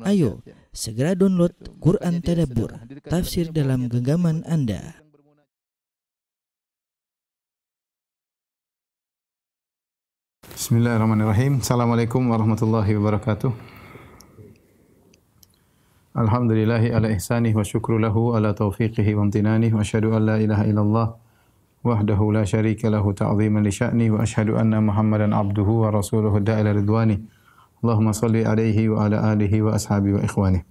Ayo, segera download Quran Tadabbur, tafsir dalam genggaman Anda. Bismillahirrahmanirrahim. Assalamualaikum warahmatullahi wabarakatuh. Alhamdulillahi ala ihsanih wa syukru ala taufiqihi wa amtinanih wa asyhadu an la ilaha illallah wahdahu la syarika lahu ta'ziman li sya'ni wa asyhadu anna Muhammadan abduhu wa rasuluhu da'ila ridwani. Allahumma salli alaihi wa ala alihi wa ashabi wa ikhwani.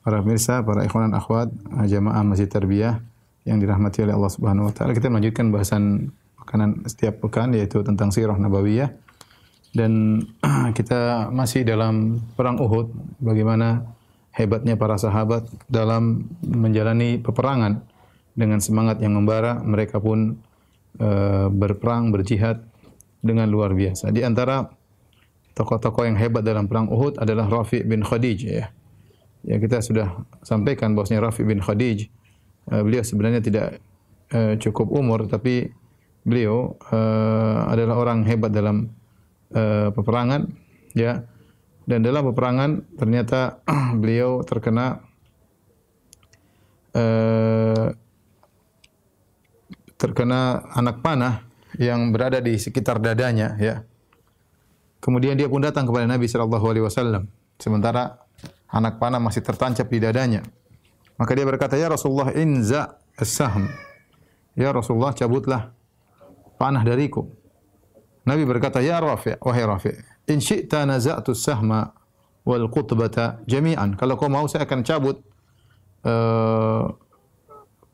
Para pemirsa, para ikhwan dan akhwat, jamaah Masjid Tarbiyah yang dirahmati oleh Allah Subhanahu wa taala. Kita melanjutkan bahasan pekanan setiap pekan yaitu tentang sirah nabawiyah dan kita masih dalam perang Uhud bagaimana hebatnya para sahabat dalam menjalani peperangan dengan semangat yang membara mereka pun e, berperang berjihad dengan luar biasa di antara tokoh-tokoh yang hebat dalam perang Uhud adalah Rafi bin Khadij ya. Ya kita sudah sampaikan bahwasanya Rafi bin Khadij eh, beliau sebenarnya tidak eh, cukup umur tapi beliau eh, adalah orang hebat dalam peperangan ya. Dan dalam peperangan ternyata beliau terkena terkena anak panah yang berada di sekitar dadanya ya Kemudian dia pun datang kepada Nabi Shallallahu Alaihi Wasallam. Sementara anak panah masih tertancap di dadanya. Maka dia berkata, Ya Rasulullah, inza as-sahm. Ya Rasulullah, cabutlah panah dariku. Nabi berkata, Ya Rafi, wahai Rafi, in syi'ta naza'tu sahma wal qutbata jami'an. Kalau kau mau, saya akan cabut uh,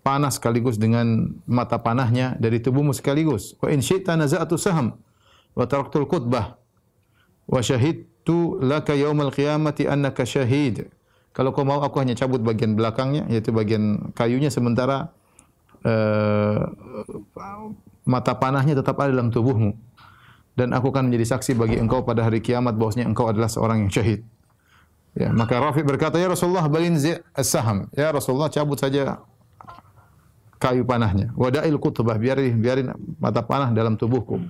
panah sekaligus dengan mata panahnya dari tubuhmu sekaligus. Wa in syi'ta naza'tu sahm wa taraktul qutbah wa syahidtu laka yaumal qiyamati annaka syahid. Kalau kau mau aku hanya cabut bagian belakangnya yaitu bagian kayunya sementara eh, mata panahnya tetap ada dalam tubuhmu. Dan aku akan menjadi saksi bagi engkau pada hari kiamat bahwasanya engkau adalah seorang yang syahid. Ya, maka Rafi berkata, "Ya Rasulullah, balin as-saham." Ya Rasulullah, cabut saja kayu panahnya. Wada'il qutbah, biarin biarin mata panah dalam tubuhku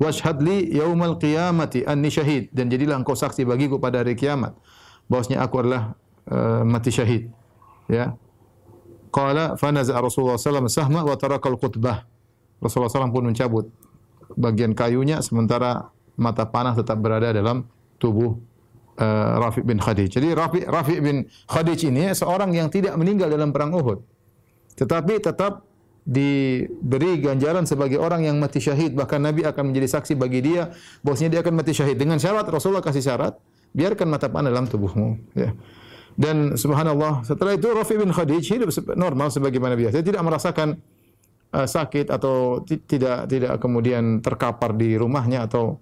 washhadli yaumal qiyamati anni syahid dan jadilah engkau saksi bagiku pada hari kiamat bahwasanya aku adalah uh, mati syahid ya qala fanaza Rasulullah sallallahu alaihi wasallam sahma wa tarakal qutbah Rasulullah SAW pun mencabut bagian kayunya sementara mata panah tetap berada dalam tubuh uh, Rafi bin Khadij. Jadi Rafi, Rafi bin Khadij ini seorang yang tidak meninggal dalam perang Uhud. Tetapi tetap diberi ganjaran sebagai orang yang mati syahid bahkan Nabi akan menjadi saksi bagi dia bahwasanya dia akan mati syahid dengan syarat Rasulullah kasih syarat biarkan mata panah dalam tubuhmu ya dan subhanallah setelah itu Rafi bin Khadij hidup normal sebagaimana biasa dia tidak merasakan uh, sakit atau tidak tidak kemudian terkapar di rumahnya atau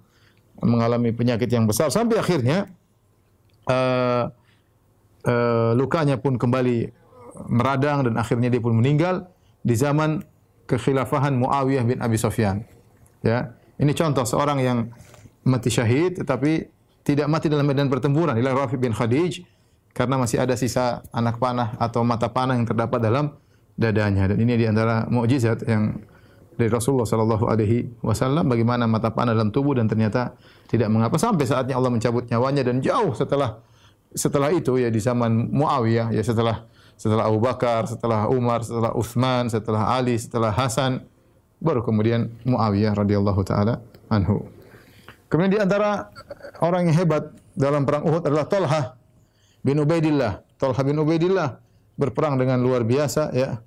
mengalami penyakit yang besar sampai akhirnya uh, uh, lukanya pun kembali meradang dan akhirnya dia pun meninggal di zaman kekhilafahan Muawiyah bin Abi Sufyan. Ya. Ini contoh seorang yang mati syahid tetapi tidak mati dalam medan pertempuran. Inilah Rafi bin Khadij karena masih ada sisa anak panah atau mata panah yang terdapat dalam dadanya dan ini di antara mukjizat yang dari Rasulullah sallallahu alaihi wasallam bagaimana mata panah dalam tubuh dan ternyata tidak mengapa sampai saatnya Allah mencabut nyawanya dan jauh setelah setelah itu ya di zaman Muawiyah ya setelah setelah Abu Bakar, setelah Umar, setelah Uthman, setelah Ali, setelah Hasan, baru kemudian Muawiyah radhiyallahu taala anhu. Kemudian di antara orang yang hebat dalam perang Uhud adalah Talha bin Ubaidillah. Talha bin Ubaidillah berperang dengan luar biasa ya.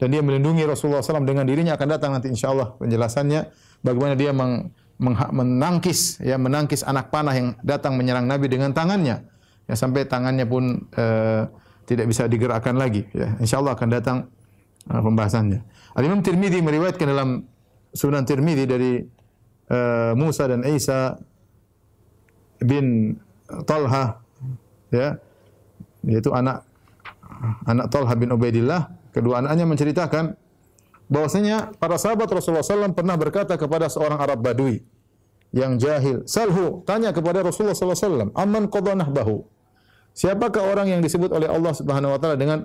Dan dia melindungi Rasulullah SAW dengan dirinya akan datang nanti insya Allah penjelasannya bagaimana dia meng, meng, menangkis ya menangkis anak panah yang datang menyerang Nabi dengan tangannya ya sampai tangannya pun eh, tidak bisa digerakkan lagi ya. Allah akan datang uh, pembahasannya. Al Imam meriwayatkan dalam Sunan Tirmidzi dari uh, Musa dan Isa bin Talha ya yaitu anak anak Talha bin Ubaidillah kedua anaknya menceritakan bahwasanya para sahabat Rasulullah SAW pernah berkata kepada seorang Arab Badui yang jahil, "Salhu, tanya kepada Rasulullah SAW, aman qadha nahbahu?" Siapakah orang yang disebut oleh Allah Subhanahu wa taala dengan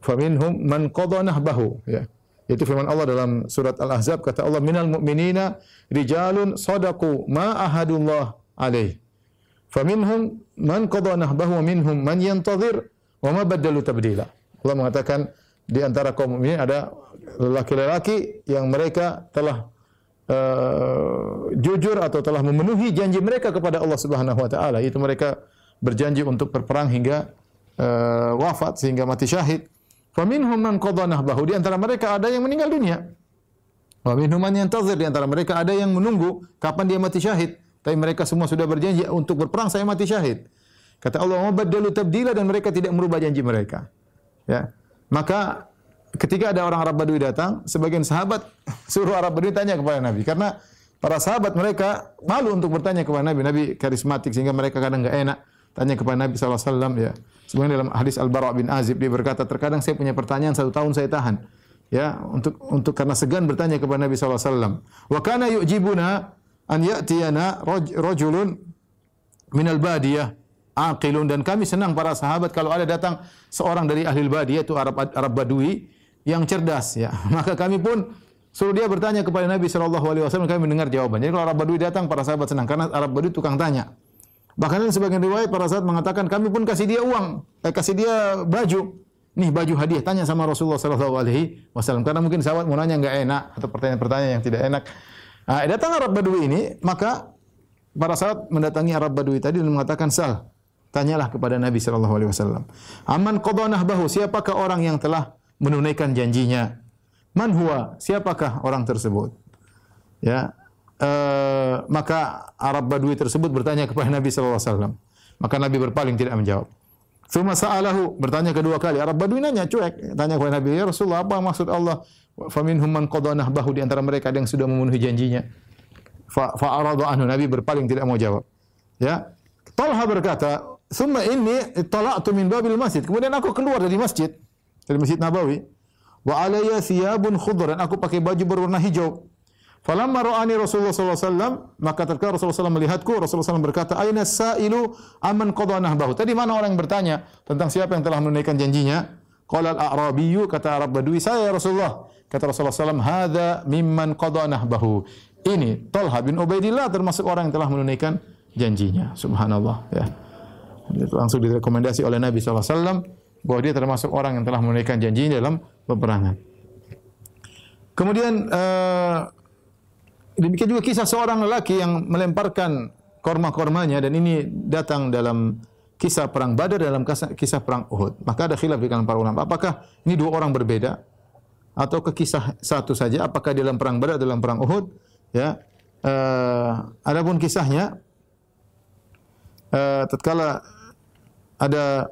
faminhum man qadha nahbahu ya. Itu firman Allah dalam surat Al-Ahzab kata Allah minal mu'minina rijalun sadaqu ma ahadullah alaih. Faminhum man qadha nahbahu wa minhum man yantazir wa ma badalu tabdila. Allah mengatakan di antara kaum mukminin ada lelaki-lelaki yang mereka telah uh, jujur atau telah memenuhi janji mereka kepada Allah Subhanahu wa taala. Itu mereka berjanji untuk berperang hingga uh, wafat sehingga mati syahid. Wa minhum man qadha nahbahu di antara mereka ada yang meninggal dunia. Wa minhum man yantazir di antara mereka ada yang menunggu kapan dia mati syahid. Tapi mereka semua sudah berjanji untuk berperang saya mati syahid. Kata Allah, "Wa badalu tabdila" dan mereka tidak merubah janji mereka. Ya. Maka ketika ada orang Arab Badui datang, sebagian sahabat suruh Arab Badui tanya kepada Nabi karena para sahabat mereka malu untuk bertanya kepada Nabi. Nabi karismatik sehingga mereka kadang enggak enak tanya kepada Nabi sallallahu alaihi wasallam ya. Sebenarnya dalam hadis Al-Bara bin Azib dia berkata, "Terkadang saya punya pertanyaan satu tahun saya tahan." Ya, untuk untuk karena segan bertanya kepada Nabi sallallahu alaihi wasallam. Wa kana yu'jibuna an ya'tiyana rajulun minal badiyah aqilun dan kami senang para sahabat kalau ada datang seorang dari ahli badiyah itu Arab Arab Badui yang cerdas ya. Maka kami pun suruh dia bertanya kepada Nabi sallallahu alaihi wasallam kami mendengar jawaban. Jadi kalau Arab Badui datang para sahabat senang karena Arab Badui tukang tanya. Bahkan sebagian riwayat para sahabat mengatakan kami pun kasih dia uang, eh, kasih dia baju. Nih baju hadiah tanya sama Rasulullah sallallahu alaihi wasallam karena mungkin sahabat mau nanya enggak enak atau pertanyaan-pertanyaan yang tidak enak. Nah, datang Arab Badui ini, maka para sahabat mendatangi Arab Badui tadi dan mengatakan, "Sal, tanyalah kepada Nabi sallallahu alaihi wasallam. Aman qadha bahu, Siapakah orang yang telah menunaikan janjinya? Man huwa? Siapakah orang tersebut?" Ya, Eh, maka Arab Badui tersebut bertanya kepada Nabi SAW. Maka Nabi berpaling tidak menjawab. Suma sa'alahu bertanya kedua kali. Arab Badui nanya cuek. Tanya kepada Nabi, Ya Rasulullah apa maksud Allah? Faminhum man qadanah bahu di antara mereka ada yang sudah memenuhi janjinya. Fa'aradu anhu. Nabi berpaling tidak mau jawab. Ya. Talha berkata, Suma ini tala'tu min babil masjid. Kemudian aku keluar dari masjid. Dari masjid Nabawi. Wa alaya siyabun khudran. Aku pakai baju berwarna hijau. Falamma ra'ani Rasulullah SAW, maka tatkala Rasulullah SAW melihatku, Rasulullah SAW berkata, Aina sa'ilu aman qadha nahbahu. Tadi mana orang yang bertanya tentang siapa yang telah menunaikan janjinya? Qala al-A'rabiyyu, kata Arab Badui, saya ya Rasulullah. Kata Rasulullah SAW, Hada mimman qadha nahbahu. Ini Talha bin Ubaidillah termasuk orang yang telah menunaikan janjinya. Subhanallah. Ya. Langsung direkomendasi oleh Nabi SAW bahwa dia termasuk orang yang telah menunaikan janjinya dalam peperangan. Kemudian uh, demikian juga kisah seorang lelaki yang melemparkan korma-kormanya dan ini datang dalam kisah perang Badar dalam kisah perang Uhud. Maka ada khilaf di kalangan para ulama. Apakah ini dua orang berbeda atau ke kisah satu saja? Apakah dalam perang Badar dalam perang Uhud? Ya. Uh, adapun kisahnya uh, tatkala ada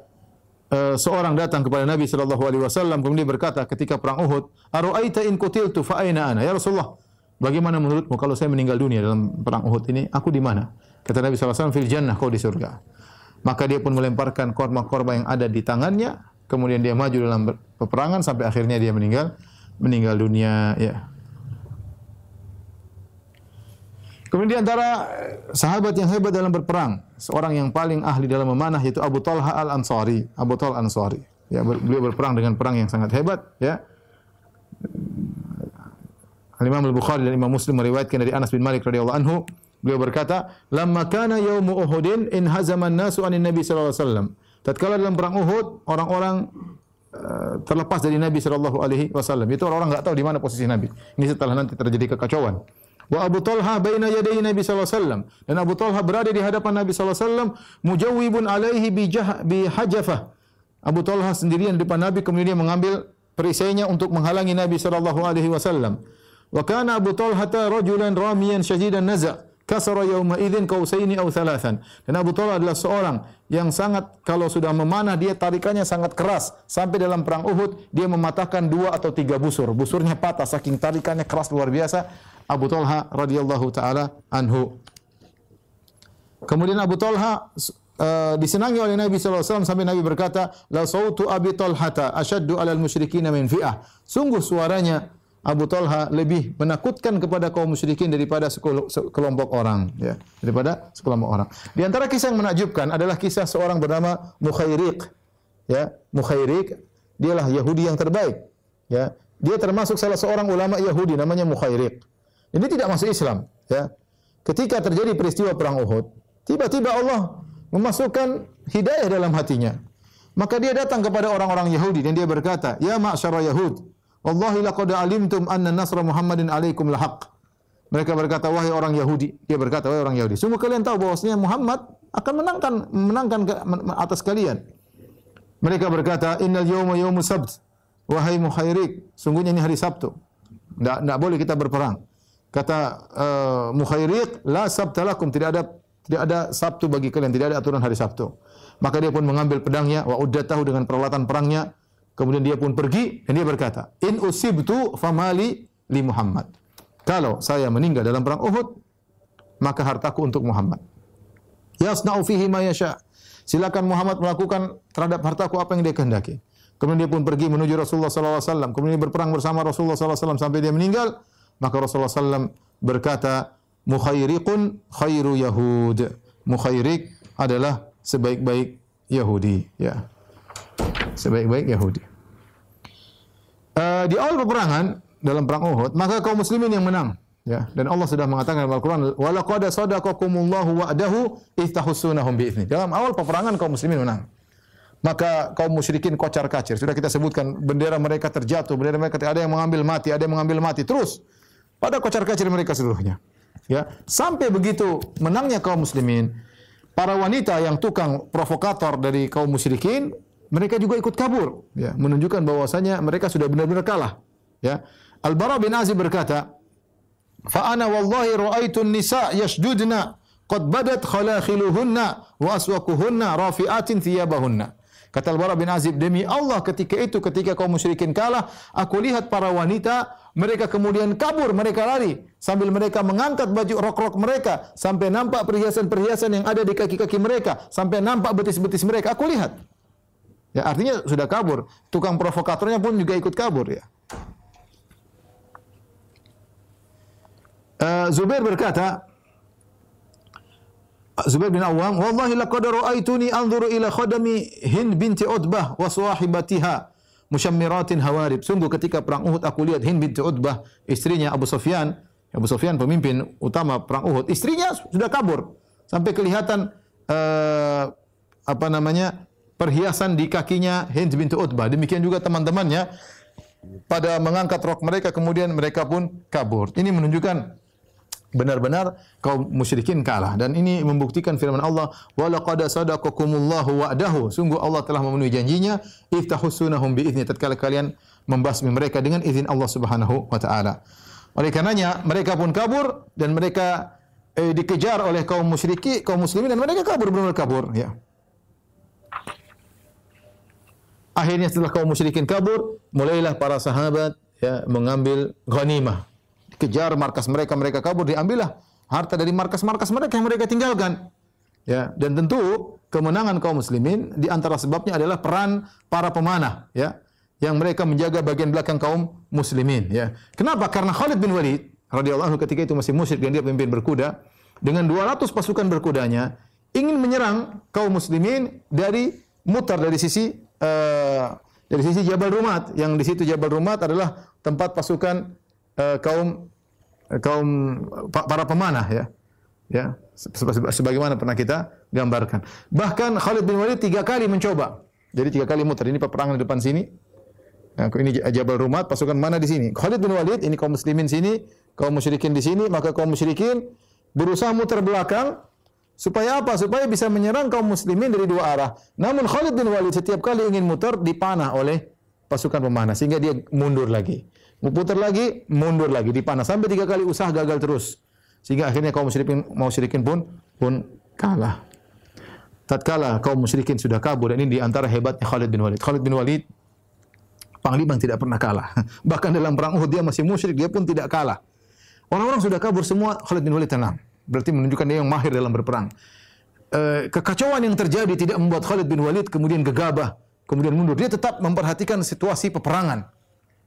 uh, seorang datang kepada Nabi sallallahu alaihi wasallam kemudian berkata ketika perang Uhud, "Aru'aita in qutiltu fa aina ana?" Ya Rasulullah, Bagaimana menurutmu kalau saya meninggal dunia dalam perang Uhud ini, aku di mana? Kata Nabi SAW, fil jannah, kau di surga. Maka dia pun melemparkan korma-korma yang ada di tangannya, kemudian dia maju dalam peperangan sampai akhirnya dia meninggal meninggal dunia ya. Kemudian di antara sahabat yang hebat dalam berperang, seorang yang paling ahli dalam memanah yaitu Abu Talha Al-Ansari, Abu Talha Al-Ansari. Ya, beliau berperang dengan perang yang sangat hebat ya. Al-Imam Al-Bukhari dan Imam Muslim meriwayatkan dari Anas bin Malik radhiyallahu anhu, beliau berkata, "Lamma kana yaumu Uhudin in hazama an-nasu anin Nabi sallallahu alaihi wasallam." Tatkala dalam perang Uhud, orang-orang uh, terlepas dari Nabi sallallahu alaihi wasallam. Itu orang-orang enggak tahu di mana posisi Nabi. Ini setelah nanti terjadi kekacauan. Wa Abu Talha baina yadai Nabi sallallahu alaihi wasallam dan Abu Talha berada di hadapan Nabi sallallahu alaihi wasallam mujawwibun alaihi bi bi hajafah. Abu Talha sendirian di depan Nabi kemudian dia mengambil perisainya untuk menghalangi Nabi sallallahu alaihi wasallam. Wa kana Abu Talhata rajulan ramiyan syajidan naza' kasara yauma idzin qausaini aw thalathan. Dan Abu Talha adalah seorang yang sangat kalau sudah memanah dia tarikannya sangat keras sampai dalam perang Uhud dia mematahkan dua atau tiga busur. Busurnya patah saking tarikannya keras luar biasa. Abu Talha radhiyallahu taala anhu. Kemudian Abu Talha uh, disenangi oleh Nabi SAW sampai Nabi berkata, La sautu Abi Talhata asyaddu alal musyrikin min fi'ah. Sungguh suaranya Abu Talha lebih menakutkan kepada kaum musyrikin daripada sekelompok orang ya daripada sekelompok orang di antara kisah yang menakjubkan adalah kisah seorang bernama Mukhairiq ya Mukhairiq dialah Yahudi yang terbaik ya dia termasuk salah seorang ulama Yahudi namanya Mukhairiq ini tidak masuk Islam ya ketika terjadi peristiwa perang Uhud tiba-tiba Allah memasukkan hidayah dalam hatinya maka dia datang kepada orang-orang Yahudi dan dia berkata ya ma'syara Yahud Wallahi laqad alimtum anna nasra Muhammadin alaikum lahaq. Mereka berkata, wahai orang Yahudi. Dia berkata, wahai orang Yahudi. Sungguh kalian tahu bahwasanya Muhammad akan menangkan menangkan ke, men, atas kalian. Mereka berkata, innal yawma yawmu sabt. Wahai Mukhairik, sungguhnya ini hari Sabtu. Tidak, tidak boleh kita berperang. Kata uh, Mukhairik, la sabta Tidak ada tidak ada Sabtu bagi kalian, tidak ada aturan hari Sabtu. Maka dia pun mengambil pedangnya, wa uddah tahu dengan peralatan perangnya, Kemudian dia pun pergi dan dia berkata, "In usibtu famali li Muhammad." Kalau saya meninggal dalam perang Uhud, maka hartaku untuk Muhammad. Yasna'u fihi ma yasha. Silakan Muhammad melakukan terhadap hartaku apa yang dia kehendaki. Kemudian dia pun pergi menuju Rasulullah SAW. Kemudian dia berperang bersama Rasulullah SAW sampai dia meninggal. Maka Rasulullah SAW berkata, Mukhairiqun khairu Yahud. Mukhairik adalah sebaik-baik Yahudi. Ya. Sebaik-baik Yahudi. Eh, di awal peperangan dalam perang Uhud, maka kaum muslimin yang menang. Ya, dan Allah sudah mengatakan dalam Al-Qur'an, "Wa laqad sadaqakumullahu wa'dahu istahussunahum bi'izni." Dalam awal peperangan kaum muslimin menang. Maka kaum musyrikin kocar-kacir. Sudah kita sebutkan bendera mereka terjatuh, bendera mereka ada yang mengambil mati, ada yang mengambil mati. Terus pada kocar-kacir mereka seluruhnya. Ya, sampai begitu menangnya kaum muslimin, para wanita yang tukang provokator dari kaum musyrikin mereka juga ikut kabur, ya, menunjukkan bahwasanya mereka sudah benar-benar kalah. Ya. Al Bara bin Azib berkata, "Fa ana wallahi ra'aitu nisa yasjudna qad badat khalakhiluhunna wa aswaquhunna rafi'atin thiyabahunna." Kata Al-Bara bin Azib, demi Allah ketika itu, ketika kaum musyrikin kalah, aku lihat para wanita, mereka kemudian kabur, mereka lari. Sambil mereka mengangkat baju rok-rok mereka, sampai nampak perhiasan-perhiasan yang ada di kaki-kaki mereka, sampai nampak betis-betis mereka. Aku lihat. Ya, artinya sudah kabur. Tukang provokatornya pun juga ikut kabur ya. Eh, Zubair berkata, Zubair bin Awam, "Wallahi laqad ra'aituni anzuru ila khadami Hind binti Utbah wa sahibatiha musyammiratin hawarib." Sungguh ketika perang Uhud aku lihat Hind binti Utbah, istrinya Abu Sufyan, Abu Sufyan pemimpin utama perang Uhud. Istrinya sudah kabur sampai kelihatan uh, apa namanya? perhiasan di kakinya Hind binti Utbah. Demikian juga teman-temannya pada mengangkat rok mereka kemudian mereka pun kabur. Ini menunjukkan benar-benar kaum musyrikin kalah dan ini membuktikan firman Allah walaqad sadaqakumullahu wa'dahu sungguh Allah telah memenuhi janjinya iftahussunahum biizni tatkala kalian membasmi mereka dengan izin Allah Subhanahu wa taala oleh karenanya mereka pun kabur dan mereka eh, dikejar oleh kaum musyriki kaum muslimin dan mereka kabur benar-benar kabur ya Akhirnya setelah kaum musyrikin kabur, mulailah para sahabat ya, mengambil ghanimah. Kejar markas mereka, mereka kabur, diambillah harta dari markas-markas mereka yang mereka tinggalkan. Ya, dan tentu kemenangan kaum muslimin di antara sebabnya adalah peran para pemanah, ya, yang mereka menjaga bagian belakang kaum muslimin, ya. Kenapa? Karena Khalid bin Walid radhiyallahu anhu ketika itu masih musyrik dan dia pemimpin berkuda dengan 200 pasukan berkudanya ingin menyerang kaum muslimin dari mutar dari sisi Eh, dari sisi Jabal Rumat yang di situ Jabal Rumat adalah tempat pasukan uh, kaum eh, kaum para pemanah ya. Ya, sebagaimana pernah kita gambarkan. Bahkan Khalid bin Walid tiga kali mencoba. Jadi tiga kali muter. Ini peperangan di depan sini. Nah, ini Jabal Rumat, pasukan mana di sini? Khalid bin Walid, ini kaum muslimin sini, kaum musyrikin di sini, maka kaum musyrikin berusaha muter belakang Supaya apa? Supaya bisa menyerang kaum muslimin dari dua arah. Namun Khalid bin Walid setiap kali ingin muter dipanah oleh pasukan pemanah sehingga dia mundur lagi. Muputar lagi, mundur lagi dipanah sampai tiga kali usaha gagal terus. Sehingga akhirnya kaum musyrikin mau syirikin pun pun kalah. Tatkala kaum musyrikin sudah kabur dan ini di antara hebatnya Khalid bin Walid. Khalid bin Walid panglima tidak pernah kalah. Bahkan dalam perang Uhud dia masih musyrik, dia pun tidak kalah. Orang-orang sudah kabur semua, Khalid bin Walid tenang. Berarti menunjukkan dia yang mahir dalam berperang. Eh, kekacauan yang terjadi tidak membuat Khalid bin Walid kemudian gegabah, kemudian mundur. Dia tetap memperhatikan situasi peperangan.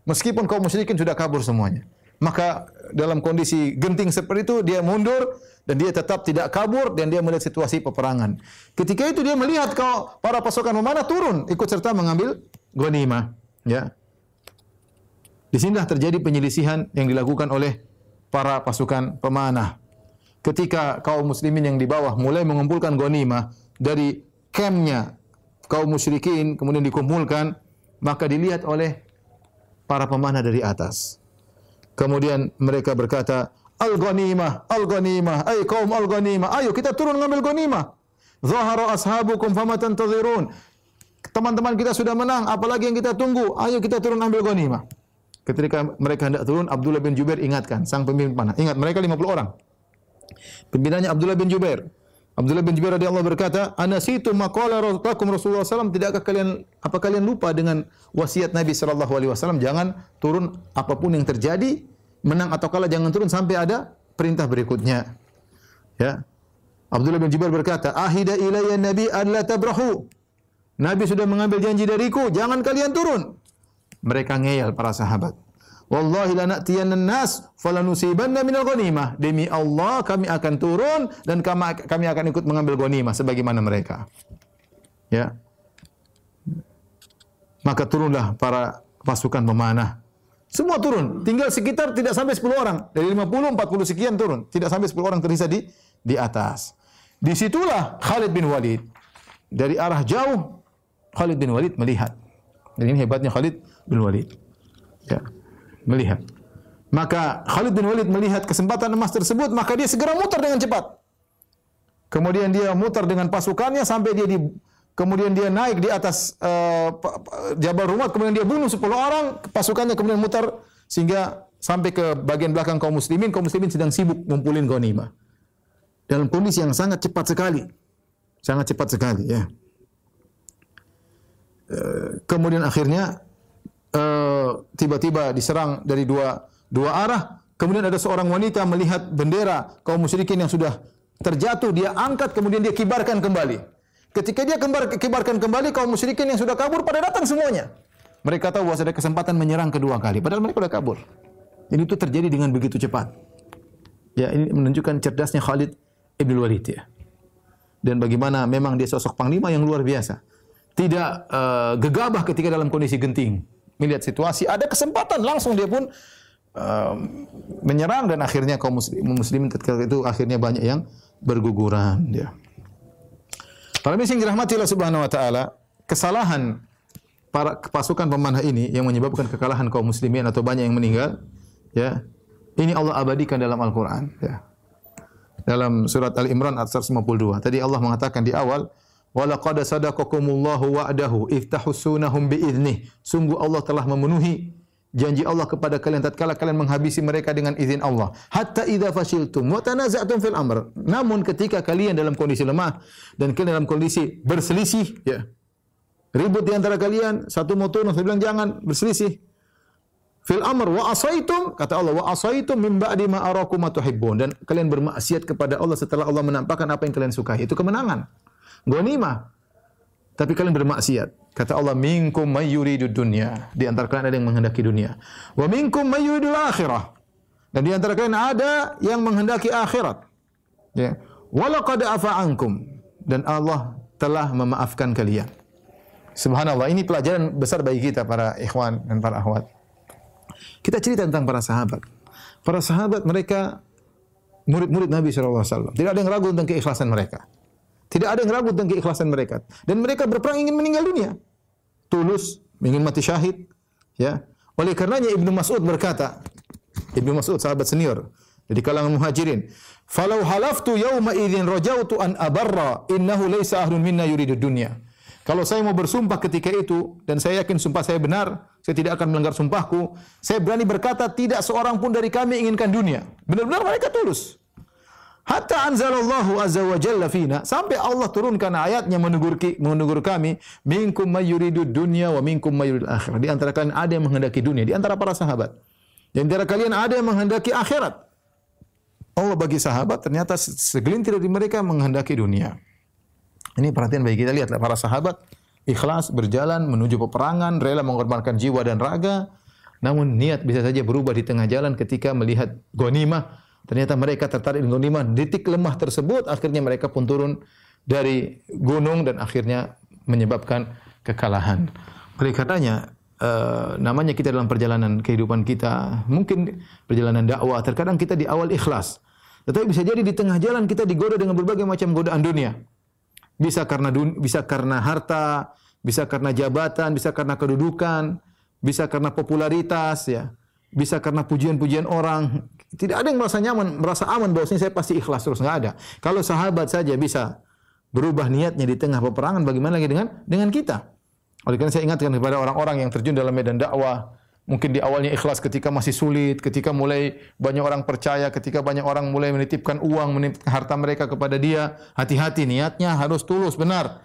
Meskipun kaum musyrikin sudah kabur semuanya. Maka dalam kondisi genting seperti itu dia mundur dan dia tetap tidak kabur dan dia melihat situasi peperangan. Ketika itu dia melihat kalau para pasukan memanah turun ikut serta mengambil ghanimah, ya. Di sinilah terjadi penyelisihan yang dilakukan oleh para pasukan pemanah ketika kaum muslimin yang di bawah mulai mengumpulkan ghanimah dari kemnya kaum musyrikin kemudian dikumpulkan maka dilihat oleh para pemanah dari atas kemudian mereka berkata al ghanimah al ghanimah ay kaum al ghanimah ayo kita turun ngambil ghanimah zahara ashabukum fama tantazirun teman-teman kita sudah menang apalagi yang kita tunggu ayo kita turun ambil ghanimah ketika mereka hendak turun Abdullah bin Jubair ingatkan sang pemimpin panah ingat mereka 50 orang Pimpinannya Abdullah bin Jubair. Abdullah bin Jubair radhiyallahu berkata, "Anasitu maqala rabbakum Rasulullah SAW tidakkah kalian apa kalian lupa dengan wasiat Nabi sallallahu alaihi wasallam jangan turun apapun yang terjadi, menang atau kalah jangan turun sampai ada perintah berikutnya." Ya. Abdullah bin Jubair berkata, "Ahida ilayya Nabi an la tabrahu." Nabi sudah mengambil janji dariku, jangan kalian turun. Mereka ngeyel para sahabat. Wallahi la na'tiyannan nas falanusibanna minal ghanimah. Demi Allah kami akan turun dan kami kami akan ikut mengambil ghanimah sebagaimana mereka. Ya. Maka turunlah para pasukan pemanah. Semua turun, tinggal sekitar tidak sampai 10 orang. Dari 50 40 sekian turun, tidak sampai 10 orang tersisa di di atas. Disitulah Khalid bin Walid. Dari arah jauh Khalid bin Walid melihat. Dan ini hebatnya Khalid bin Walid. Ya melihat. Maka Khalid bin Walid melihat kesempatan emas tersebut, maka dia segera muter dengan cepat. Kemudian dia mutar dengan pasukannya sampai dia di kemudian dia naik di atas uh, Jabal Rumah, kemudian dia bunuh 10 orang, pasukannya kemudian mutar sehingga sampai ke bagian belakang kaum muslimin, kaum muslimin sedang sibuk ngumpulin ghanimah. Dalam kondisi yang sangat cepat sekali. Sangat cepat sekali ya. Uh, kemudian akhirnya Eh, tiba-tiba uh, diserang dari dua dua arah. Kemudian ada seorang wanita melihat bendera kaum musyrikin yang sudah terjatuh, dia angkat kemudian dia kibarkan kembali. Ketika dia kembar, kibarkan kembali kaum musyrikin yang sudah kabur pada datang semuanya. Mereka tahu bahwa ada kesempatan menyerang kedua kali padahal mereka sudah kabur. Ini itu terjadi dengan begitu cepat. Ya, ini menunjukkan cerdasnya Khalid Ibn Walid ya. Dan bagaimana memang dia sosok panglima yang luar biasa. Tidak uh, gegabah ketika dalam kondisi genting melihat situasi, ada kesempatan langsung dia pun um, menyerang dan akhirnya kaum muslim, muslimin ketika itu akhirnya banyak yang berguguran ya. Para dirahmati Allah subhanahu wa taala, kesalahan para pasukan pemanah ini yang menyebabkan kekalahan kaum muslimin atau banyak yang meninggal ya. Ini Allah abadikan dalam Al-Qur'an ya. Dalam surat Al-Imran ayat 152. Tadi Allah mengatakan di awal Walaqad sadaqakumullahu wa'dahu iftahusunahum bi'idznih. Sungguh Allah telah memenuhi janji Allah kepada kalian tatkala kalian menghabisi mereka dengan izin Allah. Hatta idza fashiltum wa tanaza'tum fil amr. Namun ketika kalian dalam kondisi lemah dan kalian dalam kondisi berselisih, ya. Ribut di antara kalian, satu mau turun, satu bilang jangan, berselisih. Fil amr wa asaitum kata Allah wa asaitum min ba'di ma arakum ma dan kalian bermaksiat kepada Allah setelah Allah menampakkan apa yang kalian sukai. Itu kemenangan ghanimah. Tapi kalian bermaksiat. Kata Allah, "Minkum may yuridu dunya." Di antara kalian ada yang menghendaki dunia. "Wa minkum may yuridu akhirah." Dan di antara kalian ada yang menghendaki akhirat. Ya. "Walaqad afa ankum." Dan Allah telah memaafkan kalian. Subhanallah, ini pelajaran besar bagi kita para ikhwan dan para akhwat. Kita cerita tentang para sahabat. Para sahabat mereka murid-murid Nabi SAW. Tidak ada yang ragu tentang keikhlasan mereka. Tidak ada yang ragu tentang keikhlasan mereka. Dan mereka berperang ingin meninggal dunia. Tulus, ingin mati syahid. Ya. Oleh karenanya Ibnu Mas'ud berkata, Ibnu Mas'ud sahabat senior di kalangan muhajirin, "Falau halaftu yauma idzin rajautu an abarra innahu laisa ahlun minna yuridu dunya." Kalau saya mau bersumpah ketika itu dan saya yakin sumpah saya benar, saya tidak akan melanggar sumpahku, saya berani berkata tidak seorang pun dari kami inginkan dunia. Benar-benar mereka tulus. Hatta anzalallahu azza wa jalla fina sampai Allah turunkan ayatnya menegur menegur kami minkum mayuridud dunya wa minkum mayuridul akhirah. Di antara kalian ada yang menghendaki dunia, di antara para sahabat. Di antara kalian ada yang menghendaki akhirat. Allah bagi sahabat ternyata segelintir dari mereka menghendaki dunia. Ini perhatian bagi kita lihatlah para sahabat ikhlas berjalan menuju peperangan, rela mengorbankan jiwa dan raga, namun niat bisa saja berubah di tengah jalan ketika melihat gonimah Ternyata mereka tertarik dengan lima detik lemah tersebut akhirnya mereka pun turun dari gunung dan akhirnya menyebabkan kekalahan. Oleh tanya, Uh, namanya kita dalam perjalanan kehidupan kita, mungkin perjalanan dakwah, terkadang kita di awal ikhlas. Tetapi bisa jadi di tengah jalan kita digoda dengan berbagai macam godaan dunia. Bisa karena dun bisa karena harta, bisa karena jabatan, bisa karena kedudukan, bisa karena popularitas ya bisa karena pujian-pujian orang, tidak ada yang merasa nyaman, merasa aman bahwasanya saya pasti ikhlas terus nggak ada. Kalau sahabat saja bisa berubah niatnya di tengah peperangan, bagaimana lagi dengan dengan kita? Oleh karena saya ingatkan kepada orang-orang yang terjun dalam medan dakwah, mungkin di awalnya ikhlas ketika masih sulit, ketika mulai banyak orang percaya, ketika banyak orang mulai menitipkan uang, menitipkan harta mereka kepada dia, hati-hati niatnya harus tulus benar.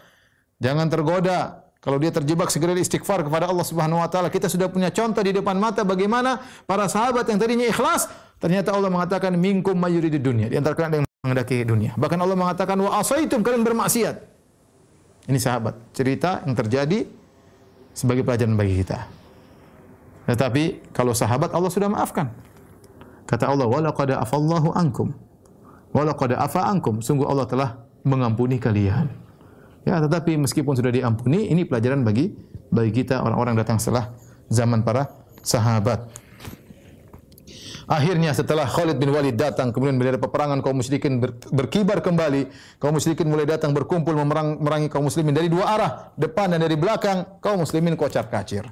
Jangan tergoda. Kalau dia terjebak segera istighfar kepada Allah Subhanahu wa taala. Kita sudah punya contoh di depan mata bagaimana para sahabat yang tadinya ikhlas Ternyata Allah mengatakan minkum mayuridu dunia. Di antara kalian yang mengendaki dunia. Bahkan Allah mengatakan wa asaitum kalian bermaksiat. Ini sahabat, cerita yang terjadi sebagai pelajaran bagi kita. Tetapi kalau sahabat Allah sudah maafkan. Kata Allah, "Wa laqad afallahu ankum." Wa laqad afa ankum. Sungguh Allah telah mengampuni kalian. Ya, tetapi meskipun sudah diampuni, ini pelajaran bagi bagi kita orang-orang datang setelah zaman para sahabat. Akhirnya setelah Khalid bin Walid datang, kemudian bila peperangan kaum musyrikin ber, berkibar kembali, kaum musyrikin mulai datang berkumpul memerang, merangi kaum muslimin dari dua arah, depan dan dari belakang, kaum muslimin kocar-kacir.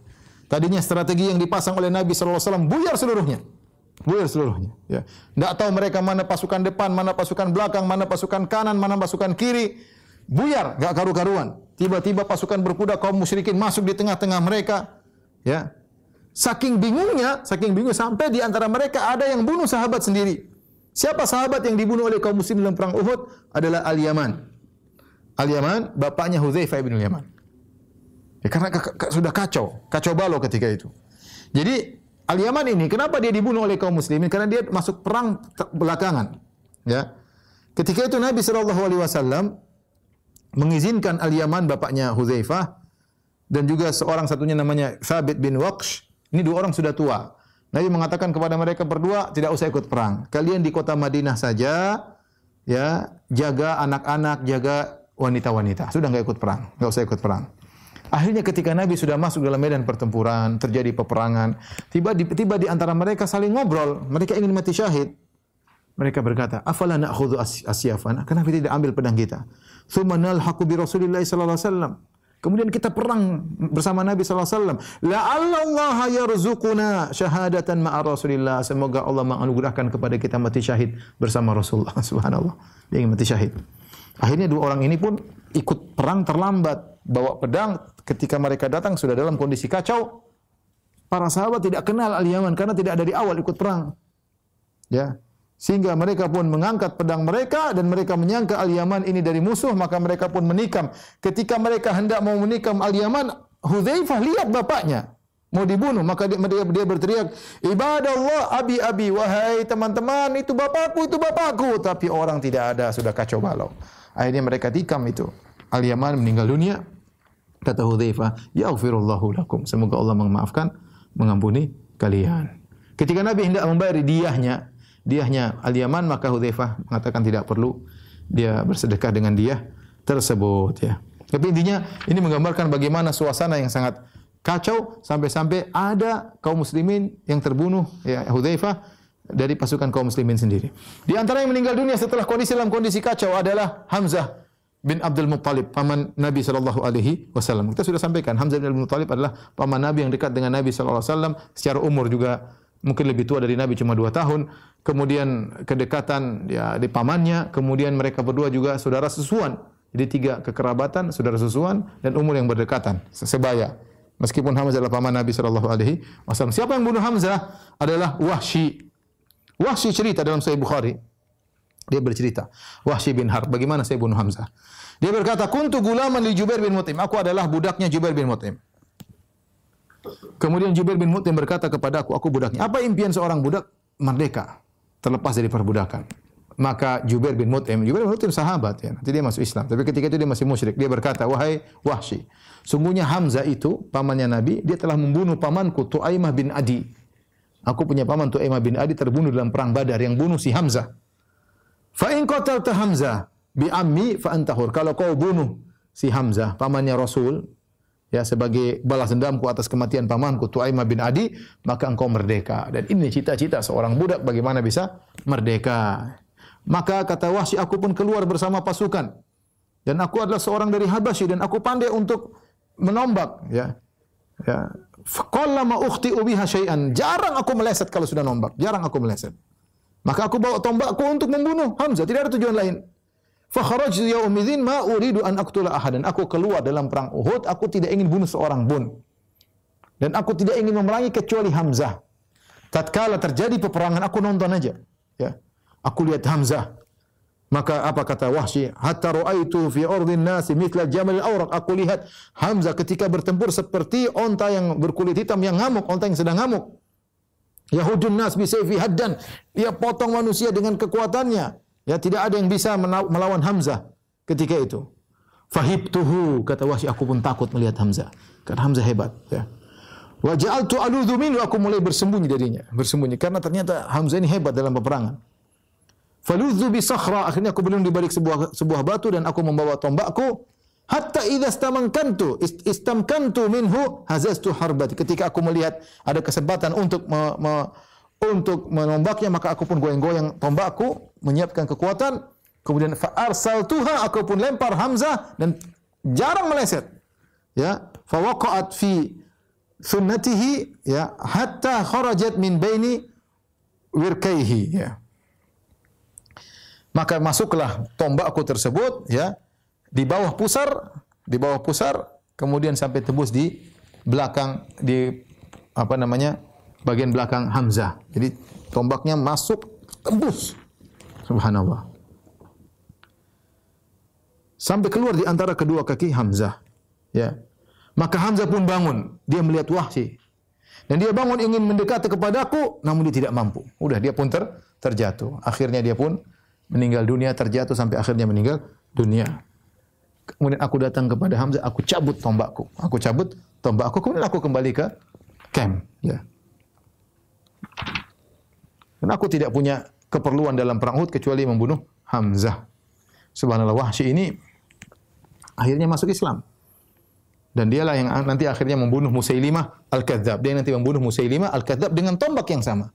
Tadinya strategi yang dipasang oleh Nabi sallallahu alaihi wasallam buyar seluruhnya. Buyar seluruhnya, ya. Tidak tahu mereka mana pasukan depan, mana pasukan belakang, mana pasukan kanan, mana pasukan kiri. Buyar, gak karu-karuan. Tiba-tiba pasukan berkuda kaum musyrikin masuk di tengah-tengah mereka, ya. Saking bingungnya, saking bingung sampai di antara mereka ada yang bunuh sahabat sendiri. Siapa sahabat yang dibunuh oleh kaum muslim dalam perang Uhud adalah Al-Yaman. Al-Yaman bapaknya Hudzaifah bin Al-Yaman. Ya, karena sudah kacau, kacau balau ketika itu. Jadi Al-Yaman ini kenapa dia dibunuh oleh kaum muslimin? Karena dia masuk perang belakangan. Ya. Ketika itu Nabi sallallahu alaihi wasallam mengizinkan Al-Yaman bapaknya Hudzaifah dan juga seorang satunya namanya Thabit bin Waqsh ini dua orang sudah tua. Nabi mengatakan kepada mereka berdua, tidak usah ikut perang. Kalian di kota Madinah saja, ya, jaga anak-anak, jaga wanita-wanita. Sudah nggak ikut perang, nggak usah ikut perang. Akhirnya ketika Nabi sudah masuk dalam medan pertempuran, terjadi peperangan, tiba di, tiba di antara mereka saling ngobrol, mereka ingin mati syahid. Mereka berkata, "Afala na'khudhu asyafana?" Kenapa tidak ambil pedang kita? Tsumma nalhaqu bi Rasulillah sallallahu alaihi wasallam. Kemudian kita perang bersama Nabi SAW. La'allallaha yarzuquna syahadatan ma'a Rasulillah. Semoga Allah menganugerahkan kepada kita mati syahid bersama Rasulullah. Subhanallah. Dia ingin mati syahid. Akhirnya dua orang ini pun ikut perang terlambat. Bawa pedang ketika mereka datang sudah dalam kondisi kacau. Para sahabat tidak kenal Al-Yaman karena tidak dari awal ikut perang. Ya. Sehingga mereka pun mengangkat pedang mereka dan mereka menyangka Al-Yaman ini dari musuh, maka mereka pun menikam. Ketika mereka hendak mau menikam Al-Yaman, Hudzaifah lihat bapaknya mau dibunuh, maka dia, dia, dia berteriak, "Ibadallah abi abi, wahai teman-teman, itu bapakku, itu bapakku." Tapi orang tidak ada, sudah kacau balau. Akhirnya mereka tikam itu. Al-Yaman meninggal dunia. Kata Hudzaifah, "Yaghfirullahu lakum." Semoga Allah memaafkan, mengampuni kalian. Ketika Nabi hendak membayar diahnya diahnya Al-Yaman maka Hudzaifah mengatakan tidak perlu dia bersedekah dengan dia tersebut ya. Tapi intinya ini menggambarkan bagaimana suasana yang sangat kacau sampai-sampai ada kaum muslimin yang terbunuh ya Hudzaifah dari pasukan kaum muslimin sendiri. Di antara yang meninggal dunia setelah kondisi dalam kondisi kacau adalah Hamzah bin Abdul Muttalib, paman Nabi sallallahu alaihi wasallam. Kita sudah sampaikan Hamzah bin Abdul Muttalib adalah paman Nabi yang dekat dengan Nabi sallallahu alaihi wasallam secara umur juga mungkin lebih tua dari Nabi cuma dua tahun, kemudian kedekatan ya di pamannya, kemudian mereka berdua juga saudara susuan. Jadi tiga kekerabatan, saudara susuan dan umur yang berdekatan, sebaya. Meskipun Hamzah adalah paman Nabi sallallahu alaihi wasallam. Siapa yang bunuh Hamzah adalah Wahsy. Wahsy cerita dalam Sahih Bukhari. Dia bercerita, Wahsy bin Harb, bagaimana saya bunuh Hamzah? Dia berkata, "Kuntu gulaman li Jubair bin Mut'im." Aku adalah budaknya Jubair bin Mut'im. Kemudian Jubair bin Mutim berkata kepada aku, aku budaknya. Apa impian seorang budak? Merdeka, terlepas dari perbudakan. Maka Jubair bin Mutim, Jubair bin Mutim sahabat ya, nanti dia masuk Islam. Tapi ketika itu dia masih musyrik. Dia berkata, wahai Wahsy, sungguhnya Hamzah itu, pamannya Nabi, dia telah membunuh pamanku Tu'aimah bin Adi. Aku punya paman Tu'aimah bin Adi terbunuh dalam perang badar, yang bunuh si Hamzah. Fa'in kotal Hamzah bi ammi fa antahur. Kalau kau bunuh si Hamzah, pamannya Rasul, ya sebagai balas dendamku atas kematian pamanku Tuaima bin Adi maka engkau merdeka dan ini cita-cita seorang budak bagaimana bisa merdeka maka kata Wahsy aku pun keluar bersama pasukan dan aku adalah seorang dari Habasyi dan aku pandai untuk menombak ya ya faqallama ukhti ubiha syai'an jarang aku meleset kalau sudah nombak jarang aku meleset maka aku bawa tombakku untuk membunuh Hamzah tidak ada tujuan lain Fakharajtu yaumidzin ma uridu an aqtula ahadan. Aku keluar dalam perang Uhud, aku tidak ingin bunuh seorang pun. Dan aku tidak ingin memerangi kecuali Hamzah. Tatkala terjadi peperangan, aku nonton aja. Ya. Aku lihat Hamzah. Maka apa kata Wahsy? Hatta ra'aitu fi ardin nasi mithla jamal al awraq. Aku lihat Hamzah ketika bertempur seperti onta yang berkulit hitam yang ngamuk, onta yang sedang ngamuk. Yahudun nas bisayfi haddan. Dia potong manusia dengan kekuatannya. Ya, tidak ada yang bisa melawan Hamzah ketika itu. Fahib Fahibtuhu kata Wahsy aku pun takut melihat Hamzah. Karena Hamzah hebat, ya. Wa tu aludhu minhu aku mulai bersembunyi darinya, bersembunyi karena ternyata Hamzah ini hebat dalam peperangan. Faludzu bi sahra, akhirnya aku belum balik sebuah sebuah batu dan aku membawa tombakku hatta idza istamkantu istamkantu minhu hazastu harbat ketika aku melihat ada kesempatan untuk me, me, untuk menombaknya maka aku pun goyang-goyang tombakku menyiapkan kekuatan kemudian fa Tuhan aku pun lempar hamzah dan jarang meleset ya fa fi sunnatihi ya hatta kharajat min baini wirkaihi ya maka masuklah tombakku tersebut ya di bawah pusar di bawah pusar kemudian sampai tembus di belakang di apa namanya bagian belakang Hamzah. Jadi tombaknya masuk tembus. Subhanallah. Sampai keluar di antara kedua kaki Hamzah. Ya. Maka Hamzah pun bangun. Dia melihat wahsy. Dan dia bangun ingin mendekati kepadaku, namun dia tidak mampu. Udah dia pun ter, terjatuh. Akhirnya dia pun meninggal dunia, terjatuh sampai akhirnya meninggal dunia. Kemudian aku datang kepada Hamzah, aku cabut tombakku. Aku cabut tombakku, kemudian aku kembali ke camp. Ya. Dan aku tidak punya keperluan dalam perang Uhud kecuali membunuh Hamzah. Subhanallah Wahsy ini akhirnya masuk Islam. Dan dialah yang nanti akhirnya membunuh Musailimah Al-Kadzab. Dia nanti membunuh Musailimah Al-Kadzab dengan tombak yang sama.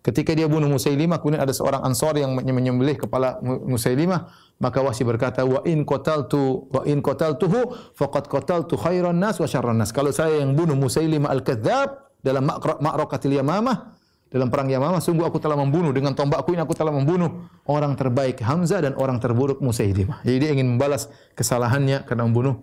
Ketika dia bunuh Musailimah, kemudian ada seorang ansor yang menyembelih kepala Musailimah, maka Wahsy berkata, "Wa in qataltu wa in qataltuhu faqad qataltu khairan nas wa syarran nas." Kalau saya yang bunuh Musailimah Al-Kadzab, dalam Ma'rakatil Yamamah dalam perang Yamamah sungguh aku telah membunuh dengan tombakku ini aku telah membunuh orang terbaik Hamzah dan orang terburuk Musaidimah. Jadi dia ingin membalas kesalahannya karena membunuh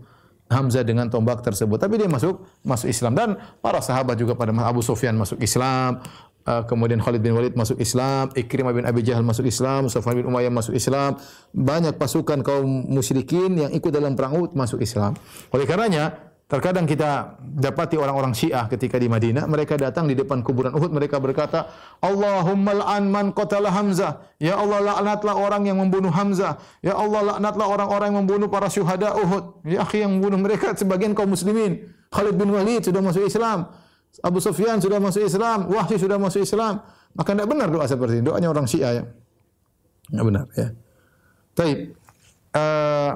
Hamzah dengan tombak tersebut. Tapi dia masuk masuk Islam dan para sahabat juga pada Abu Sufyan masuk Islam, eh, kemudian Khalid bin Walid masuk Islam, Ikrimah bin Abi Jahal masuk Islam, Sufyan bin Umayyah masuk Islam. Banyak pasukan kaum musyrikin yang ikut dalam perang Uhud masuk Islam. Oleh karenanya Terkadang kita dapati orang-orang Syiah ketika di Madinah, mereka datang di depan kuburan Uhud, mereka berkata, Allahumma la'an man qatala Hamzah. Ya Allah laknatlah orang yang membunuh Hamzah. Ya Allah laknatlah orang-orang yang membunuh para syuhada Uhud. Ya akhi yang membunuh mereka sebagian kaum muslimin. Khalid bin Walid sudah masuk Islam. Abu Sufyan sudah masuk Islam. Wahsy sudah masuk Islam. Maka tidak benar doa seperti ini. Doanya orang Syiah ya. Tidak benar ya. Baik. Uh, eh,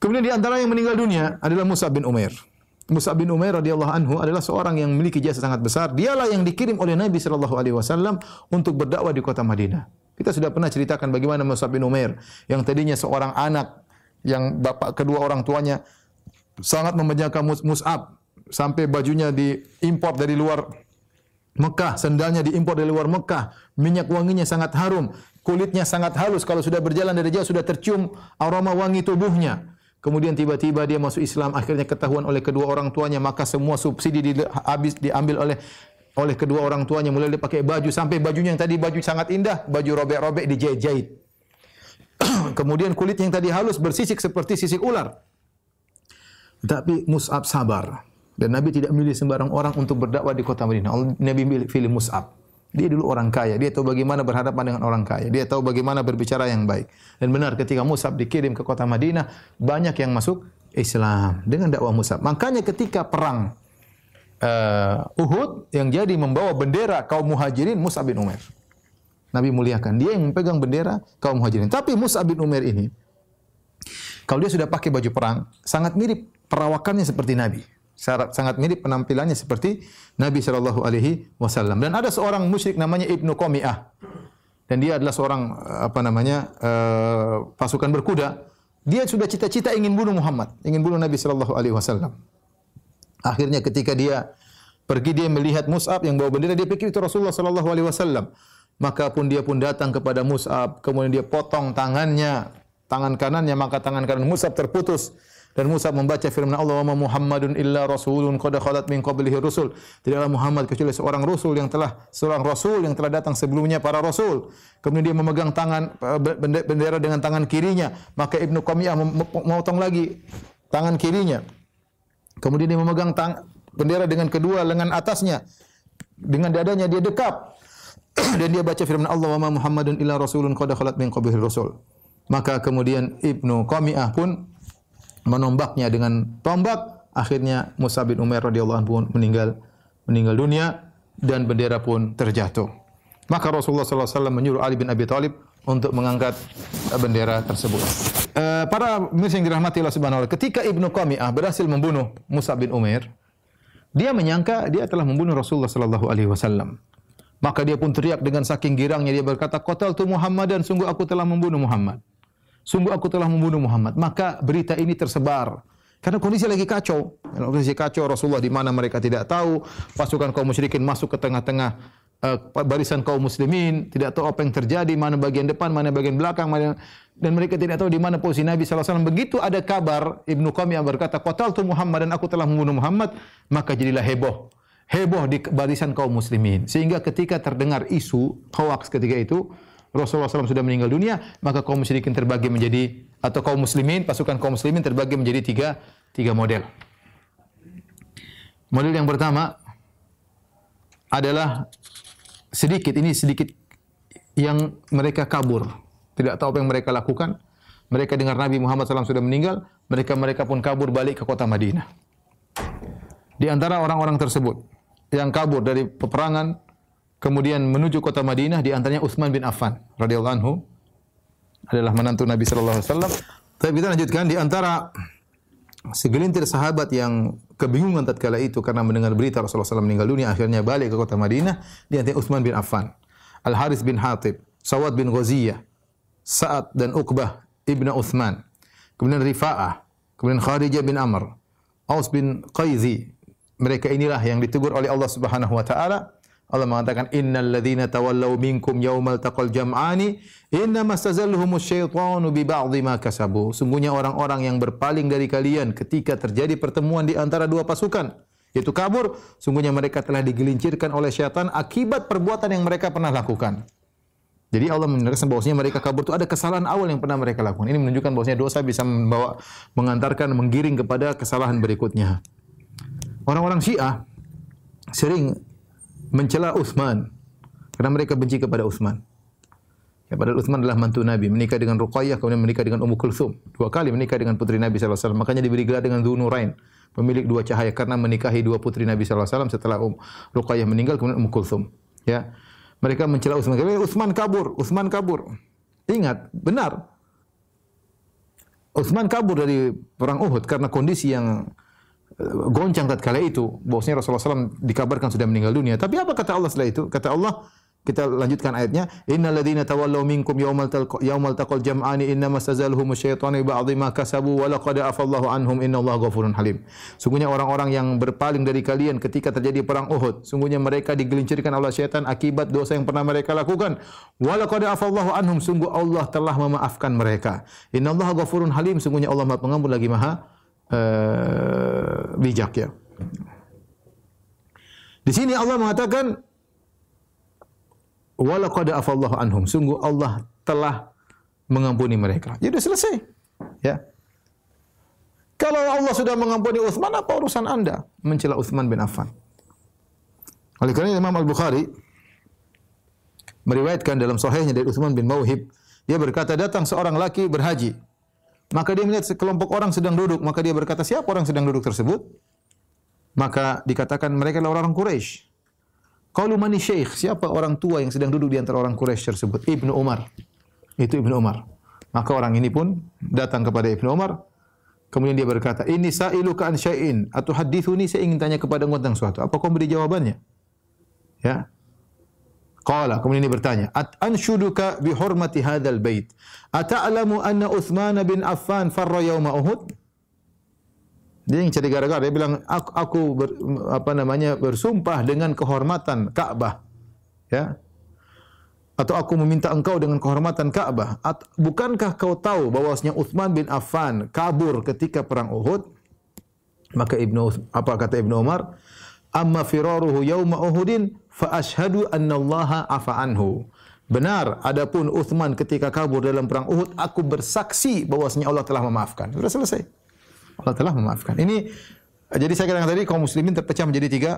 Kemudian di antara yang meninggal dunia adalah Musa bin Umair. Musa bin Umair radhiyallahu anhu adalah seorang yang memiliki jasa sangat besar. Dialah yang dikirim oleh Nabi sallallahu alaihi wasallam untuk berdakwah di kota Madinah. Kita sudah pernah ceritakan bagaimana Musa bin Umair yang tadinya seorang anak yang bapak kedua orang tuanya sangat membenjakan Mus'ab sampai bajunya diimpor dari luar Mekah, sendalnya diimpor dari luar Mekah, minyak wanginya sangat harum, kulitnya sangat halus kalau sudah berjalan dari jauh sudah tercium aroma wangi tubuhnya. Kemudian tiba-tiba dia masuk Islam, akhirnya ketahuan oleh kedua orang tuanya, maka semua subsidi di, habis diambil oleh oleh kedua orang tuanya. Mulai dia pakai baju sampai bajunya yang tadi baju sangat indah, baju robek-robek dijahit-jahit. Kemudian kulit yang tadi halus bersisik seperti sisik ular. Tapi Mus'ab sabar. Dan Nabi tidak memilih sembarang orang untuk berdakwah di kota Madinah. Nabi pilih Mus'ab. Dia dulu orang kaya, dia tahu bagaimana berhadapan dengan orang kaya, dia tahu bagaimana berbicara yang baik. Dan benar ketika Musab dikirim ke kota Madinah, banyak yang masuk Islam dengan dakwah Musab. Makanya ketika perang uh, Uhud yang jadi membawa bendera kaum Muhajirin Musab bin Umar. Nabi muliakan, dia yang memegang bendera kaum Muhajirin. Tapi Musab bin Umar ini kalau dia sudah pakai baju perang, sangat mirip perawakannya seperti Nabi sangat mirip penampilannya seperti Nabi Shallallahu Alaihi Wasallam. Dan ada seorang musyrik namanya Ibnu Komiah. Dan dia adalah seorang eh, apa namanya uh, pasukan berkuda. Dia sudah cita-cita ingin bunuh Muhammad, ingin bunuh Nabi Shallallahu Alaihi Wasallam. Akhirnya ketika dia pergi dia melihat Mus'ab yang bawa bendera, dia pikir itu Rasulullah Shallallahu Alaihi Wasallam. Maka pun dia pun datang kepada Mus'ab, kemudian dia potong tangannya, tangan kanannya, maka tangan kanan Mus'ab terputus. Dan Musa membaca firman Allah, "Wa Muhammadun illa rasulun qad khalat min qablihi rusul." Tidaklah Muhammad kecuali seorang rasul yang telah seorang rasul yang telah datang sebelumnya para rasul. Kemudian dia memegang tangan eh, bendera dengan tangan kirinya, maka Ibnu Qamiyah memotong lagi tangan kirinya. Kemudian dia memegang tang bendera dengan kedua lengan atasnya. Dengan dadanya dia dekap. Dan dia baca firman Allah, "Wa Muhammadun illa rasulun qad khalat min qablihi rusul." Maka kemudian Ibnu Qamiyah pun menombaknya dengan tombak. Akhirnya Musa bin Umair radhiyallahu anhu meninggal meninggal dunia dan bendera pun terjatuh. Maka Rasulullah SAW menyuruh Ali bin Abi Thalib untuk mengangkat bendera tersebut. E, para pemirsa yang dirahmati Allah Subhanahu wa taala, ketika Ibnu Qami'ah berhasil membunuh Musa bin Umair, dia menyangka dia telah membunuh Rasulullah sallallahu alaihi wasallam. Maka dia pun teriak dengan saking girangnya dia berkata, "Qatal Muhammad dan sungguh aku telah membunuh Muhammad." sungguh aku telah membunuh Muhammad. Maka berita ini tersebar. Karena kondisi lagi kacau. kondisi kacau Rasulullah di mana mereka tidak tahu, pasukan kaum musyrikin masuk ke tengah-tengah uh, barisan kaum muslimin, tidak tahu apa yang terjadi, mana bagian depan, mana bagian belakang, mana dan mereka tidak tahu di mana posisi Nabi SAW. Begitu ada kabar Ibnu Qami yang berkata, "Qatal tu Muhammad dan aku telah membunuh Muhammad," maka jadilah heboh. Heboh di barisan kaum muslimin. Sehingga ketika terdengar isu hoax ketika itu, Rasulullah SAW sudah meninggal dunia, maka kaum musyrikin terbagi menjadi atau kaum muslimin, pasukan kaum muslimin terbagi menjadi tiga, tiga model. Model yang pertama adalah sedikit ini sedikit yang mereka kabur, tidak tahu apa yang mereka lakukan. Mereka dengar Nabi Muhammad SAW sudah meninggal, mereka mereka pun kabur balik ke kota Madinah. Di antara orang-orang tersebut yang kabur dari peperangan, Kemudian menuju kota Madinah di antaranya Utsman bin Affan radhiyallahu anhu adalah menantu Nabi sallallahu alaihi wasallam. Tapi kita lanjutkan di antara segelintir sahabat yang kebingungan tatkala itu karena mendengar berita Rasulullah SAW meninggal dunia akhirnya balik ke kota Madinah di antaranya Utsman bin Affan, Al Haris bin Hatib, Sawad bin Ghaziyah, Sa'ad dan Uqbah ibnu Utsman, kemudian Rifa'ah, kemudian Kharijah bin Amr, Aus bin Qaizi. Mereka inilah yang ditegur oleh Allah Subhanahu wa taala Allah mengatakan innalladzina tawallaw minkum yaumal taqal jam'ani Inna innamastazalluhumus syaitanu bi ba'dhi ma kasabu. Sungguhnya orang-orang yang berpaling dari kalian ketika terjadi pertemuan di antara dua pasukan yaitu kabur, sungguhnya mereka telah digelincirkan oleh syaitan akibat perbuatan yang mereka pernah lakukan. Jadi Allah menerangkan bahwasanya mereka kabur itu ada kesalahan awal yang pernah mereka lakukan. Ini menunjukkan bahwasanya dosa bisa membawa mengantarkan menggiring kepada kesalahan berikutnya. Orang-orang Syiah sering mencela Utsman karena mereka benci kepada Utsman. Ya, padahal Utsman adalah mantu Nabi, menikah dengan Ruqayyah, kemudian menikah dengan Ummu Kulthum. Dua kali menikah dengan putri Nabi SAW. Makanya diberi gelar dengan Dunurain pemilik dua cahaya. Karena menikahi dua putri Nabi SAW setelah um, Ruqayyah meninggal, kemudian Ummu Kulthum. Ya. Mereka mencela Utsman. Utsman kabur, Utsman kabur. Ingat, benar. Utsman kabur dari perang Uhud karena kondisi yang goncang tatkala itu bahwasanya Rasulullah SAW dikabarkan sudah meninggal dunia. Tapi apa kata Allah setelah itu? Kata Allah kita lanjutkan ayatnya innal ladzina tawallaw minkum yaumal talqa yaumal taqal jam'ani inna masazaluhum syaitanu ba'dhi ma kasabu wa laqad afallahu anhum innallaha ghafurun halim sungguhnya orang-orang yang berpaling dari kalian ketika terjadi perang Uhud sungguhnya mereka digelincirkan oleh syaitan akibat dosa yang pernah mereka lakukan wa laqad afallahu anhum sungguh Allah telah memaafkan mereka innallaha ghafurun halim sungguhnya Allah Maha pengampun lagi Maha uh, bijak ya. Di sini Allah mengatakan walaqad afallahu anhum. Sungguh Allah telah mengampuni mereka. Ya sudah selesai. Ya. Kalau Allah sudah mengampuni Utsman, apa urusan Anda mencela Utsman bin Affan? Oleh karena Imam Al-Bukhari meriwayatkan dalam sahihnya dari Utsman bin Mauhib, dia berkata datang seorang laki berhaji maka dia melihat sekelompok orang sedang duduk, maka dia berkata, "Siapa orang sedang duduk tersebut?" Maka dikatakan mereka adalah orang Quraisy. Qalu mani syekh, siapa orang tua yang sedang duduk di antara orang Quraisy tersebut? Ibnu Umar. Itu Ibnu Umar. Maka orang ini pun datang kepada Ibnu Umar. Kemudian dia berkata, "Ini sa'iluka an syai'in atau hadithuni saya ingin tanya kepada engkau tentang suatu." Apa kau beri jawabannya? Ya. Qala, kemudian dia bertanya, "At anshuduka bi hurmati hadzal bait. Ata'lamu anna Utsman bin Affan farra yauma Uhud?" Dia yang cari gara-gara dia bilang, "Aku, aku ber, apa namanya? bersumpah dengan kehormatan Ka'bah." Ya. Atau aku meminta engkau dengan kehormatan Ka'bah. bukankah kau tahu bahwasanya Utsman bin Affan kabur ketika perang Uhud? Maka Ibnu apa kata Ibnu Umar? Amma firaruhu yauma Uhudin fa ashhadu annallaha afa anhu. Benar, adapun Uthman ketika kabur dalam perang Uhud, aku bersaksi bahwasanya Allah telah memaafkan. Sudah selesai. Allah telah memaafkan. Ini jadi saya katakan tadi kaum muslimin terpecah menjadi tiga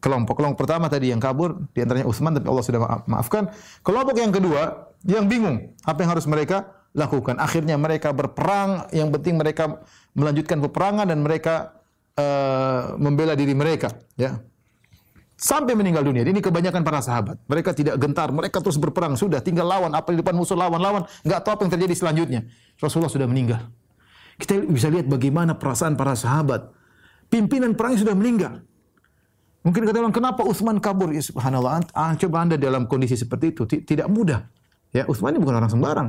kelompok. Kelompok pertama tadi yang kabur di antaranya Utsman tapi Allah sudah maafkan. Kelompok yang kedua yang bingung apa yang harus mereka lakukan. Akhirnya mereka berperang, yang penting mereka melanjutkan peperangan dan mereka uh, membela diri mereka, ya sampai meninggal dunia. Ini kebanyakan para sahabat. Mereka tidak gentar, mereka terus berperang. Sudah tinggal lawan, apa di depan musuh lawan, lawan. Nggak tahu apa yang terjadi selanjutnya. Rasulullah sudah meninggal. Kita bisa lihat bagaimana perasaan para sahabat. Pimpinan perangnya sudah meninggal. Mungkin kata orang, kenapa Uthman kabur? Ya, subhanallah, ah, coba anda dalam kondisi seperti itu. Tidak mudah. Ya, Uthman ini bukan orang sembarang.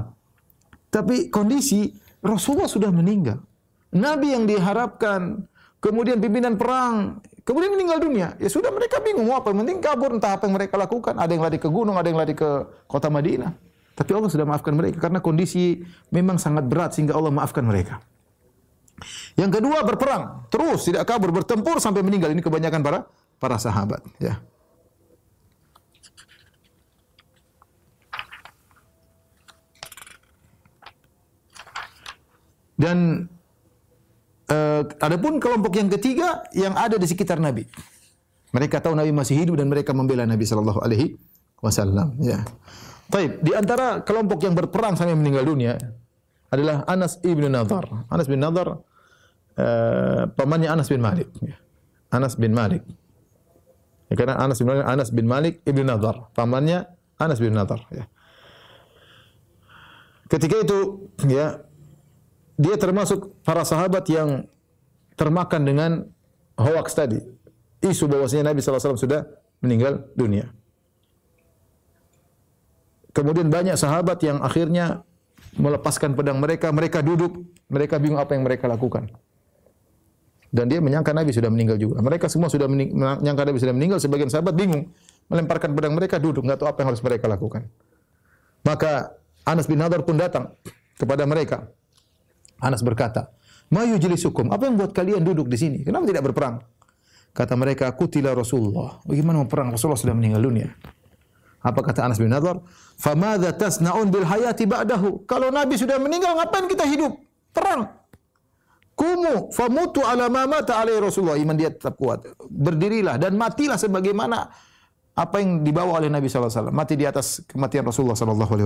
Tapi kondisi Rasulullah sudah meninggal. Nabi yang diharapkan, kemudian pimpinan perang, Kemudian meninggal dunia. Ya sudah mereka bingung mau apa. Yang penting kabur entah apa yang mereka lakukan. Ada yang lari ke gunung, ada yang lari ke kota Madinah. Tapi Allah sudah maafkan mereka karena kondisi memang sangat berat sehingga Allah maafkan mereka. Yang kedua berperang terus tidak kabur bertempur sampai meninggal ini kebanyakan para para sahabat ya. Dan Uh, adapun kelompok yang ketiga yang ada di sekitar Nabi. Mereka tahu Nabi masih hidup dan mereka membela Nabi sallallahu alaihi wasallam, ya. Taib, di antara kelompok yang berperang sampai meninggal dunia adalah Anas bin Nadhar. Anas bin Nadhar uh, pamannya Anas bin Malik. Ya. Anas bin Malik. Ya, karena Anas bin Malik, Anas bin Malik ibn Nadhar, pamannya Anas bin Nadhar, ya. Ketika itu ya dia termasuk para sahabat yang termakan dengan hoax tadi. Isu bahwasanya Nabi SAW sudah meninggal dunia. Kemudian banyak sahabat yang akhirnya melepaskan pedang mereka, mereka duduk, mereka bingung apa yang mereka lakukan. Dan dia menyangka Nabi sudah meninggal juga. Mereka semua sudah menyangka Nabi sudah meninggal, sebagian sahabat bingung, melemparkan pedang mereka duduk, nggak tahu apa yang harus mereka lakukan. Maka Anas bin Nadar pun datang kepada mereka. Anas berkata, Mayu jilisukum, apa yang buat kalian duduk di sini? Kenapa tidak berperang? Kata mereka, kutila Rasulullah. Bagaimana perang? Rasulullah sudah meninggal dunia. Apa kata Anas bin Nadhar? Famadha tasna'un bil hayati ba'dahu. Kalau Nabi sudah meninggal, ngapain kita hidup? Perang. Kumu famutu ala ma mata alaihi Rasulullah. Iman dia tetap kuat. Berdirilah dan matilah sebagaimana apa yang dibawa oleh Nabi SAW. Mati di atas kematian Rasulullah SAW.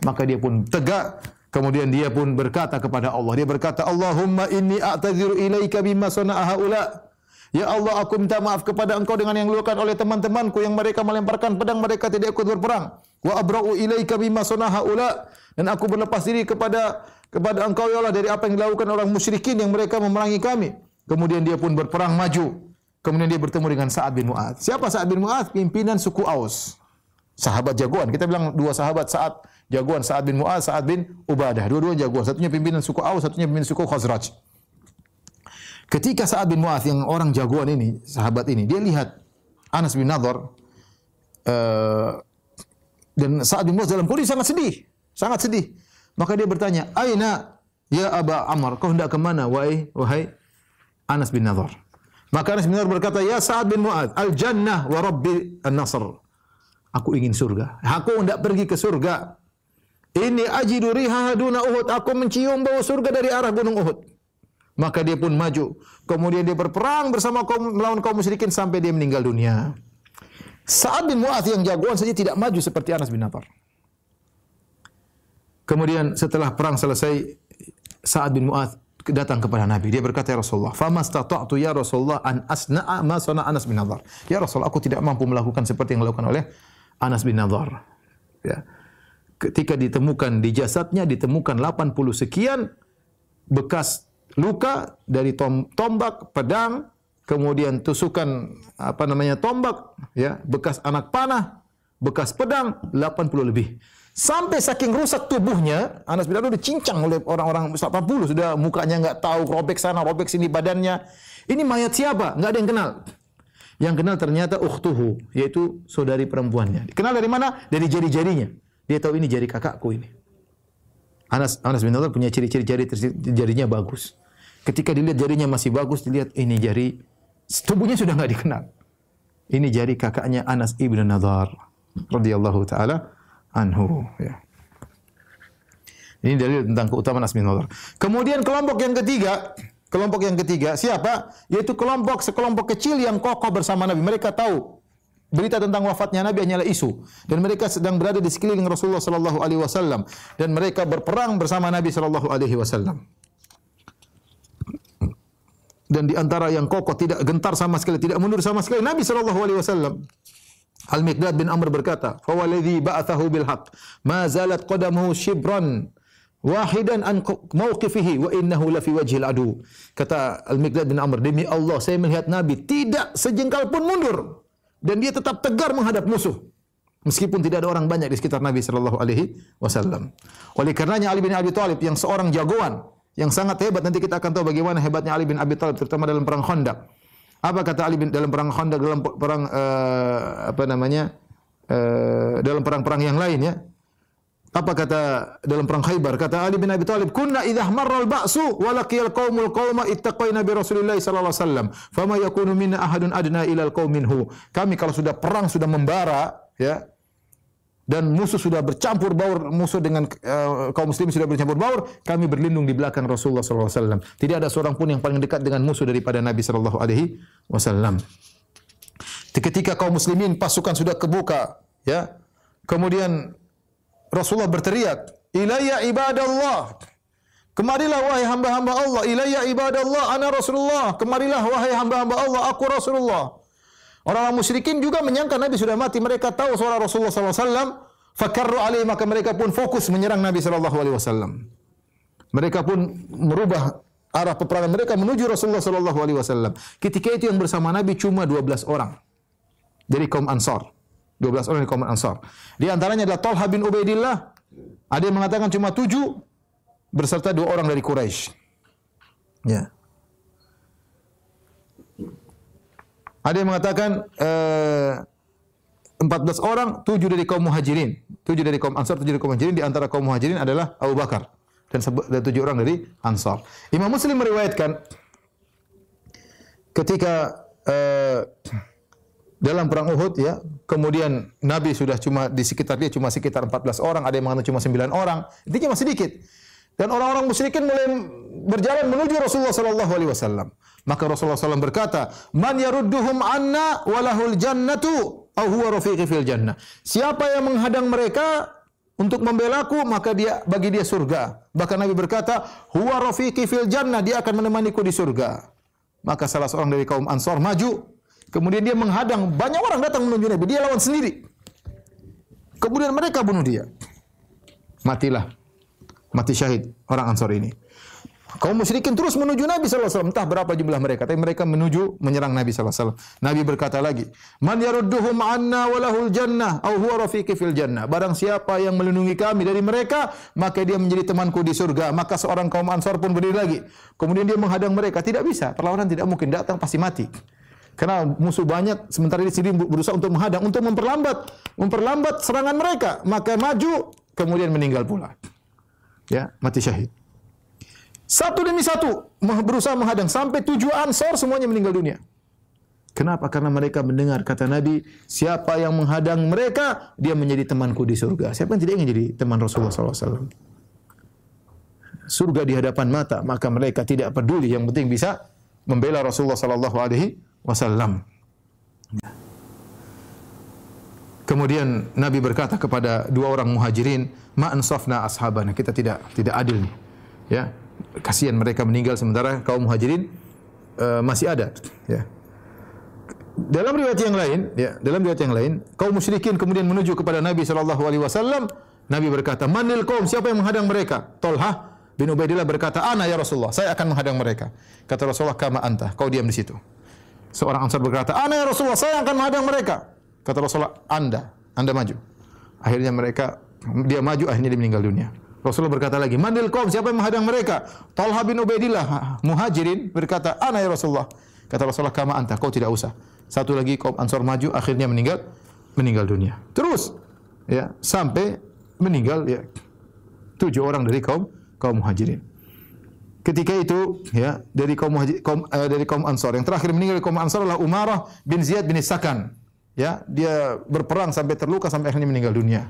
Maka dia pun tegak Kemudian dia pun berkata kepada Allah. Dia berkata, Allahumma inni a'tadziru ilaika bima sana'a haula. Ya Allah, aku minta maaf kepada engkau dengan yang dilakukan oleh teman-temanku yang mereka melemparkan pedang mereka tidak ikut berperang. Wa abra'u ilaika bima sana'a haula. Dan aku berlepas diri kepada kepada engkau ya Allah dari apa yang dilakukan orang musyrikin yang mereka memerangi kami. Kemudian dia pun berperang maju. Kemudian dia bertemu dengan Sa'ad bin Mu'ad. Siapa Sa'ad bin Mu'ad? Pimpinan suku Aus. Sahabat jagoan. Kita bilang dua sahabat Sa'ad jagoan Sa'ad bin Mu'ad, Sa'ad bin Ubadah. Dua-dua jagoan. Satunya pimpinan suku Aus, satunya pimpinan suku Khazraj. Ketika Sa'ad bin Mu'ad yang orang jagoan ini, sahabat ini, dia lihat Anas bin Nador uh, eh, dan Sa'ad bin Mu'ad dalam kondisi sangat sedih. Sangat sedih. Maka dia bertanya, Aina ya Aba Amr, kau hendak kemana, wahai, wahai Anas bin Nador. Maka Anas bin Nador berkata, Ya Sa'ad bin Mu'ad, Al-Jannah wa Rabbi An-Nasr. Aku ingin surga. Aku hendak pergi ke surga ini ajidu rihaha duna Uhud. Aku mencium bau surga dari arah gunung Uhud. Maka dia pun maju. Kemudian dia berperang bersama kaum, melawan kaum musyrikin sampai dia meninggal dunia. Sa'ad bin Mu'ath yang jagoan saja tidak maju seperti Anas bin Nafar. Kemudian setelah perang selesai, Sa'ad bin Mu'ath datang kepada Nabi. Dia berkata, Ya Rasulullah, فَمَا اسْتَطَعْتُ يَا Rasulullah an asna'a ma Anas bin Nadhar. Ya Rasulullah, aku tidak mampu melakukan seperti yang dilakukan oleh Anas bin Nadhar. Ya ketika ditemukan di jasadnya ditemukan 80 sekian bekas luka dari tom, tombak, pedang, kemudian tusukan apa namanya tombak, ya, bekas anak panah, bekas pedang 80 lebih. Sampai saking rusak tubuhnya, Anas bin Abdul dicincang oleh orang-orang 80 sudah mukanya enggak tahu robek sana, robek sini badannya. Ini mayat siapa? Enggak ada yang kenal. Yang kenal ternyata ukhtuhu, yaitu saudari perempuannya. Kenal dari mana? Dari jari-jarinya. Dia tahu ini jari kakakku ini. Anas Anas bin Malik punya ciri-ciri jari jarinya bagus. Ketika dilihat jarinya masih bagus, dilihat ini jari tubuhnya sudah nggak dikenal. Ini jari kakaknya Anas ibn Nadar radhiyallahu taala anhu. Ya. Ini dalil tentang keutamaan Anas bin Nadar. Kemudian kelompok yang ketiga, kelompok yang ketiga siapa? Yaitu kelompok sekelompok kecil yang kokoh bersama Nabi. Mereka tahu Berita tentang wafatnya Nabi hanyalah isu dan mereka sedang berada di sekeliling Rasulullah sallallahu alaihi wasallam dan mereka berperang bersama Nabi sallallahu alaihi wasallam. Dan di antara yang kokoh tidak gentar sama sekali, tidak mundur sama sekali Nabi sallallahu alaihi wasallam. Al-Miqdad bin Amr berkata, "Fawaladhi ba'athahu bil haqq, ma zalat qadamuhu shibran wahidan an mauqifihi wa innahu la wajhil adu." Kata Al-Miqdad bin Amr, "Demi Allah, saya melihat Nabi tidak sejengkal pun mundur." dan dia tetap tegar menghadap musuh meskipun tidak ada orang banyak di sekitar Nabi sallallahu alaihi wasallam. Oleh karenanya Ali bin Abi Thalib yang seorang jagoan yang sangat hebat nanti kita akan tahu bagaimana hebatnya Ali bin Abi Thalib terutama dalam perang Khandaq. Apa kata Ali bin dalam perang Khandaq dalam perang uh, apa namanya? Uh, dalam perang-perang yang lain ya? apa kata dalam perang Khaybar kata Ali bin Abi Thalib kunna idza marral ba'su wa laqiyal qaumul qauma ittaqaina bi Rasulillah sallallahu alaihi wasallam fama yakunu minna ahadun adna ilal qauminhu kami kalau sudah perang sudah membara ya dan musuh sudah bercampur baur musuh dengan uh, kaum muslim sudah bercampur baur kami berlindung di belakang Rasulullah sallallahu alaihi wasallam tidak ada seorang pun yang paling dekat dengan musuh daripada Nabi sallallahu alaihi wasallam ketika kaum muslimin pasukan sudah kebuka ya kemudian Rasulullah berteriak, "Ilayya ibadallah." Kemarilah wahai hamba-hamba Allah, ilayya ibadallah, ana Rasulullah. Kemarilah wahai hamba-hamba Allah, aku Rasulullah. Orang-orang musyrikin juga menyangka Nabi sudah mati. Mereka tahu suara Rasulullah SAW. Fakarru alaih, maka mereka pun fokus menyerang Nabi SAW. Mereka pun merubah arah peperangan mereka menuju Rasulullah SAW. Ketika itu yang bersama Nabi cuma 12 orang. Dari kaum Ansar. 12 orang dari kaum Ansar. Di antaranya adalah Talha bin Ubaidillah. Ada yang mengatakan cuma 7 berserta dua orang dari Quraisy. Ya. Ada yang mengatakan eh, 14 orang, 7 dari kaum Muhajirin, 7 dari kaum Ansar, 7 dari kaum Muhajirin, di antara kaum Muhajirin adalah Abu Bakar dan 7 orang dari Ansar. Imam Muslim meriwayatkan ketika eh, dalam perang Uhud ya. Kemudian Nabi sudah cuma di sekitar dia cuma sekitar 14 orang, ada yang mengatakan cuma 9 orang. Intinya masih sedikit. Dan orang-orang musyrikin mulai berjalan menuju Rasulullah sallallahu alaihi wasallam. Maka Rasulullah SAW berkata, "Man yarudduhum anna walahul jannatu aw huwa rafiqi fil jannah." Siapa yang menghadang mereka untuk membelaku, maka dia bagi dia surga. Bahkan Nabi berkata, "Huwa rafiqi fil jannah," dia akan menemaniku di surga. Maka salah seorang dari kaum Ansor maju Kemudian dia menghadang, banyak orang datang menuju Nabi, dia lawan sendiri. Kemudian mereka bunuh dia. Matilah. Mati syahid orang Ansor ini. Kaum musyrikin terus menuju Nabi SAW. Entah berapa jumlah mereka. Tapi mereka menuju menyerang Nabi SAW. Nabi berkata lagi. Man yarudduhum anna walahul jannah. Au huwa rafiki fil jannah. Barang siapa yang melindungi kami dari mereka. Maka dia menjadi temanku di surga. Maka seorang kaum ansor pun berdiri lagi. Kemudian dia menghadang mereka. Tidak bisa. Perlawanan tidak mungkin. Datang pasti mati. Karena musuh banyak, sementara di sini berusaha untuk menghadang, untuk memperlambat, memperlambat serangan mereka. Maka maju, kemudian meninggal pula. Ya, mati syahid. Satu demi satu berusaha menghadang sampai tujuh ansor semuanya meninggal dunia. Kenapa? Karena mereka mendengar kata Nabi, siapa yang menghadang mereka, dia menjadi temanku di surga. Siapa yang tidak ingin jadi teman Rasulullah SAW? Surga di hadapan mata, maka mereka tidak peduli. Yang penting bisa membela Rasulullah Sallallahu Alaihi wasallam. Kemudian Nabi berkata kepada dua orang muhajirin, "Ma ansafna ashabana." Kita tidak tidak adil nih. Ya. Kasihan mereka meninggal sementara kaum muhajirin uh, masih ada, ya. Dalam riwayat yang lain, ya, dalam riwayat yang lain, kaum musyrikin kemudian menuju kepada Nabi sallallahu alaihi wasallam, Nabi berkata, "Manil Siapa yang menghadang mereka? Tolha bin Ubaidillah berkata, "Ana ya Rasulullah, saya akan menghadang mereka." Kata Rasulullah, "Kama anta." Kau diam di situ. Seorang Ansar berkata, "Ana ya Rasulullah, saya akan menghadang mereka." Kata Rasulullah, "Anda, Anda maju." Akhirnya mereka dia maju akhirnya dia meninggal dunia. Rasulullah berkata lagi, "Mandil kaum, siapa yang menghadang mereka?" Talha bin Ubaidillah Muhajirin berkata, "Ana ya Rasulullah." Kata Rasulullah, "Kama anta, kau tidak usah." Satu lagi kaum Ansar maju akhirnya meninggal meninggal dunia. Terus ya sampai meninggal ya tujuh orang dari kaum kaum Muhajirin ketika itu ya dari kaum, kaum eh, dari kaum Ansor yang terakhir meninggal dari kaum Ansor adalah Umarah bin Ziyad bin Sakan ya dia berperang sampai terluka sampai akhirnya meninggal dunia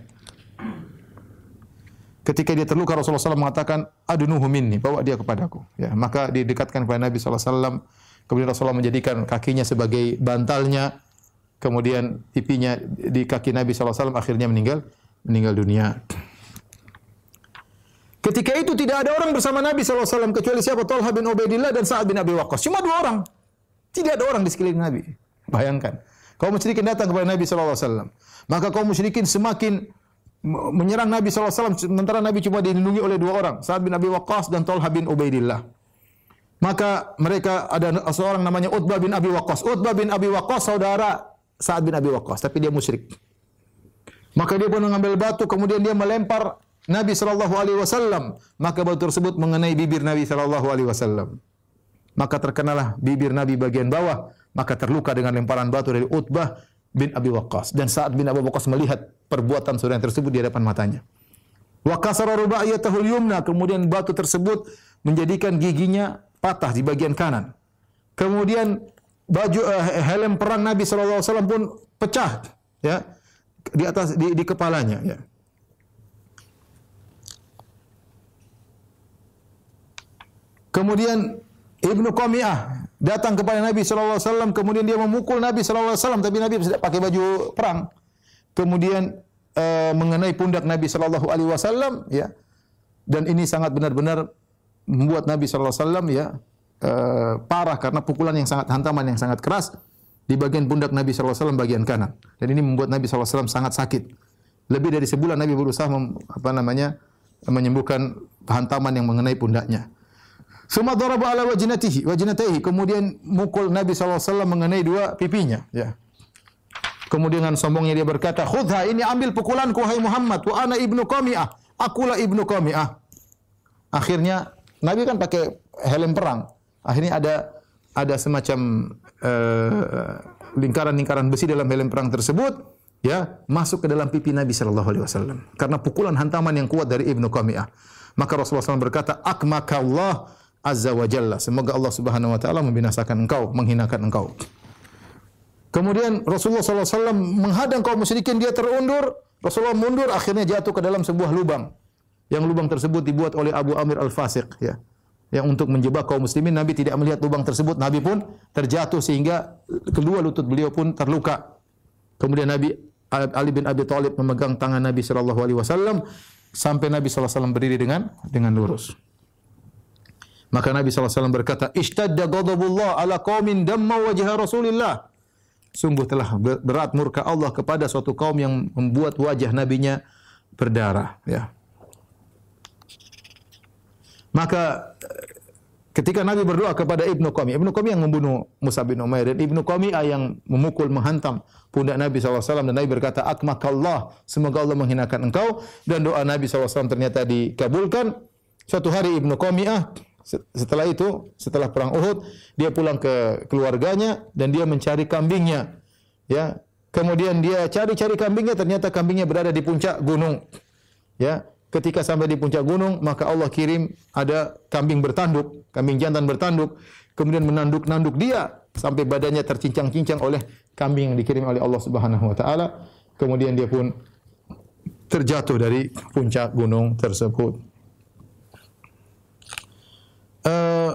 ketika dia terluka Rasulullah SAW mengatakan adunuhu minni bawa dia kepadaku ya maka didekatkan kepada Nabi SAW kemudian Rasulullah menjadikan kakinya sebagai bantalnya kemudian pipinya di kaki Nabi SAW akhirnya meninggal meninggal dunia Ketika itu tidak ada orang bersama Nabi SAW kecuali siapa? Talha bin Ubaidillah dan Sa'ad bin Abi Waqqas. Cuma dua orang. Tidak ada orang di sekeliling Nabi. Bayangkan. Kaum musyrikin datang kepada Nabi SAW. Maka kaum musyrikin semakin menyerang Nabi SAW. Sementara Nabi cuma dilindungi oleh dua orang. Sa'ad bin Abi Waqqas dan Talha bin Ubaidillah. Maka mereka ada seorang namanya Utbah bin Abi Waqqas. Utbah bin Abi Waqqas saudara Sa'ad bin Abi Waqqas. Tapi dia musyrik. Maka dia pun mengambil batu kemudian dia melempar Nabi Shallallahu Alaihi Wasallam maka batu tersebut mengenai bibir Nabi Shallallahu Alaihi Wasallam maka terkenalah bibir Nabi bagian bawah maka terluka dengan lemparan batu dari Utbah bin Abi Waqqas dan saat bin Abi Waqqas melihat perbuatan saudara tersebut di hadapan matanya wa kasara rubaiyatahul yumna kemudian batu tersebut menjadikan giginya patah di bagian kanan kemudian baju uh, helm perang Nabi sallallahu alaihi wasallam pun pecah ya di atas di, di kepalanya ya Kemudian Ibnu Qomiyah datang kepada Nabi saw. kemudian dia memukul Nabi saw. tapi Nabi tidak pakai baju perang. Kemudian eh, mengenai pundak Nabi saw. alaihi wasallam ya. Dan ini sangat benar-benar membuat Nabi saw. ya eh, parah karena pukulan yang sangat hantaman yang sangat keras di bagian pundak Nabi saw. bagian kanan. Dan ini membuat Nabi saw. sangat sakit. Lebih dari sebulan Nabi berusaha mem, apa namanya menyembuhkan hantaman yang mengenai pundaknya. Suma daraba ala wajnatihi, wajnataihi. Kemudian mukul Nabi SAW mengenai dua pipinya. Ya. Kemudian dengan sombongnya dia berkata, Khudha ini ambil pukulanku, hai Muhammad. Wa ana ibnu komi'ah. Akulah ibnu komi'ah. Akhirnya, Nabi kan pakai helm perang. Akhirnya ada ada semacam eh, lingkaran-lingkaran eh, besi dalam helm perang tersebut ya masuk ke dalam pipi Nabi sallallahu alaihi wasallam karena pukulan hantaman yang kuat dari Ibnu Qami'ah maka Rasulullah SAW berkata akmaka Allah azza wa jalla. Semoga Allah Subhanahu wa taala membinasakan engkau, menghinakan engkau. Kemudian Rasulullah SAW menghadang kaum musyrikin, dia terundur. Rasulullah mundur, akhirnya jatuh ke dalam sebuah lubang. Yang lubang tersebut dibuat oleh Abu Amir Al-Fasiq. Ya. Yang untuk menjebak kaum muslimin, Nabi tidak melihat lubang tersebut. Nabi pun terjatuh sehingga kedua lutut beliau pun terluka. Kemudian Nabi Ali bin Abi Thalib memegang tangan Nabi saw sampai Nabi saw berdiri dengan dengan lurus. Maka Nabi SAW berkata, Ishtadda ghadabullah ala qawmin damma wajah Rasulillah. Sungguh telah berat murka Allah kepada suatu kaum yang membuat wajah nabinya berdarah. Ya. Maka ketika Nabi berdoa kepada Ibnu Qami, Ibnu Qami yang membunuh Musa bin Umair dan Ibnu Qami yang memukul menghantam pundak Nabi SAW dan Nabi berkata, Akmakallah, semoga Allah menghinakan engkau. Dan doa Nabi SAW ternyata dikabulkan. Suatu hari Ibnu Qami'ah setelah itu, setelah perang Uhud, dia pulang ke keluarganya dan dia mencari kambingnya. Ya. Kemudian dia cari-cari kambingnya, ternyata kambingnya berada di puncak gunung. Ya. Ketika sampai di puncak gunung, maka Allah kirim ada kambing bertanduk, kambing jantan bertanduk, kemudian menanduk-nanduk dia sampai badannya tercincang-cincang oleh kambing yang dikirim oleh Allah Subhanahu wa taala. Kemudian dia pun terjatuh dari puncak gunung tersebut. Eh,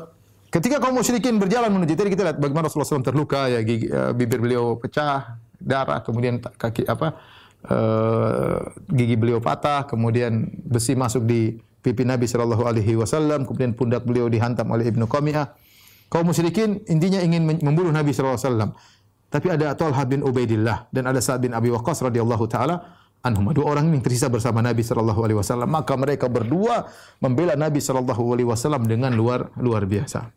ketika kaum musyrikin berjalan menuju tadi kita lihat bagaimana Rasulullah SAW terluka ya gigi, uh, bibir beliau pecah darah kemudian kaki apa uh, gigi beliau patah kemudian besi masuk di pipi Nabi Shallallahu Alaihi Wasallam kemudian pundak beliau dihantam oleh ibnu Qamiah kaum musyrikin intinya ingin membunuh Nabi Shallallahu Alaihi Wasallam tapi ada Talha bin Ubaidillah dan ada Sa'ad bin Abi Waqqas radhiyallahu taala anhum dua orang yang tersisa bersama Nabi sallallahu alaihi wasallam maka mereka berdua membela Nabi sallallahu alaihi wasallam dengan luar luar biasa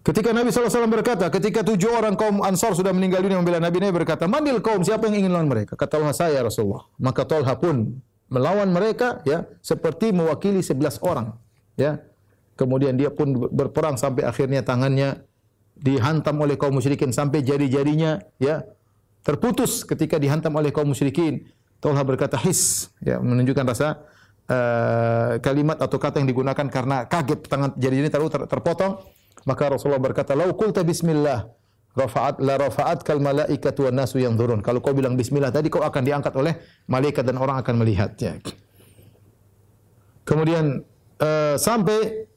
Ketika Nabi SAW berkata, ketika tujuh orang kaum Ansar sudah meninggal dunia membela Nabi, Nabi berkata, mandil kaum, siapa yang ingin lawan mereka? Kata Tolha saya ya Rasulullah. Maka Tolha pun melawan mereka ya seperti mewakili sebelas orang. Ya, Kemudian dia pun berperang sampai akhirnya tangannya dihantam oleh kaum musyrikin sampai jari-jarinya ya terputus ketika dihantam oleh kaum musyrikin. Tolha berkata his ya menunjukkan rasa uh, kalimat atau kata yang digunakan karena kaget tangan jari ini terlalu ter terpotong. Maka Rasulullah berkata, "Lau qulta bismillah, rafa'at la rafa'at kal malaikat wa nasu yang turun. Kalau kau bilang bismillah tadi kau akan diangkat oleh malaikat dan orang akan melihatnya. Kemudian uh, sampai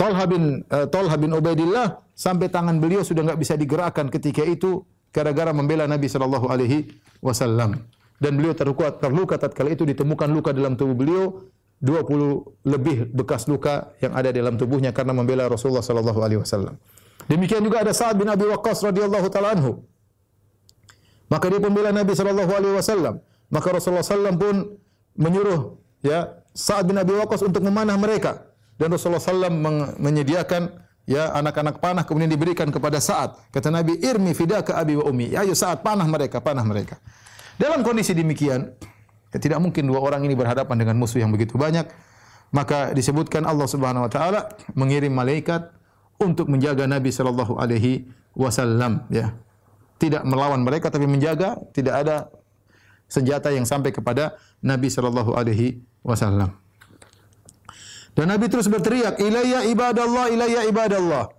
Talha bin uh, Talha bin Ubaidillah sampai tangan beliau sudah nggak bisa digerakkan ketika itu gara-gara membela Nabi Shallallahu Alaihi Wasallam dan beliau terluka terluka tatkala itu ditemukan luka dalam tubuh beliau 20 lebih bekas luka yang ada dalam tubuhnya karena membela Rasulullah Shallallahu Alaihi Wasallam. Demikian juga ada Sa'ad bin Abi Waqqas radhiyallahu taala anhu. Maka dia pembela Nabi sallallahu alaihi wasallam. Maka Rasulullah sallam pun menyuruh ya Sa'ad bin Abi Waqqas untuk memanah mereka dan Rasulullah SAW menyediakan ya anak-anak panah kemudian diberikan kepada Sa'ad. Kata Nabi, "Irmi ke abi wa Ya, ayo Sa'ad panah mereka, panah mereka. Dalam kondisi demikian, ya, tidak mungkin dua orang ini berhadapan dengan musuh yang begitu banyak. Maka disebutkan Allah Subhanahu wa taala mengirim malaikat untuk menjaga Nabi sallallahu alaihi wasallam ya. Tidak melawan mereka tapi menjaga, tidak ada senjata yang sampai kepada Nabi sallallahu alaihi wasallam. Dan Nabi terus berteriak, "Ilayya ibadallah, ilayya ibadallah."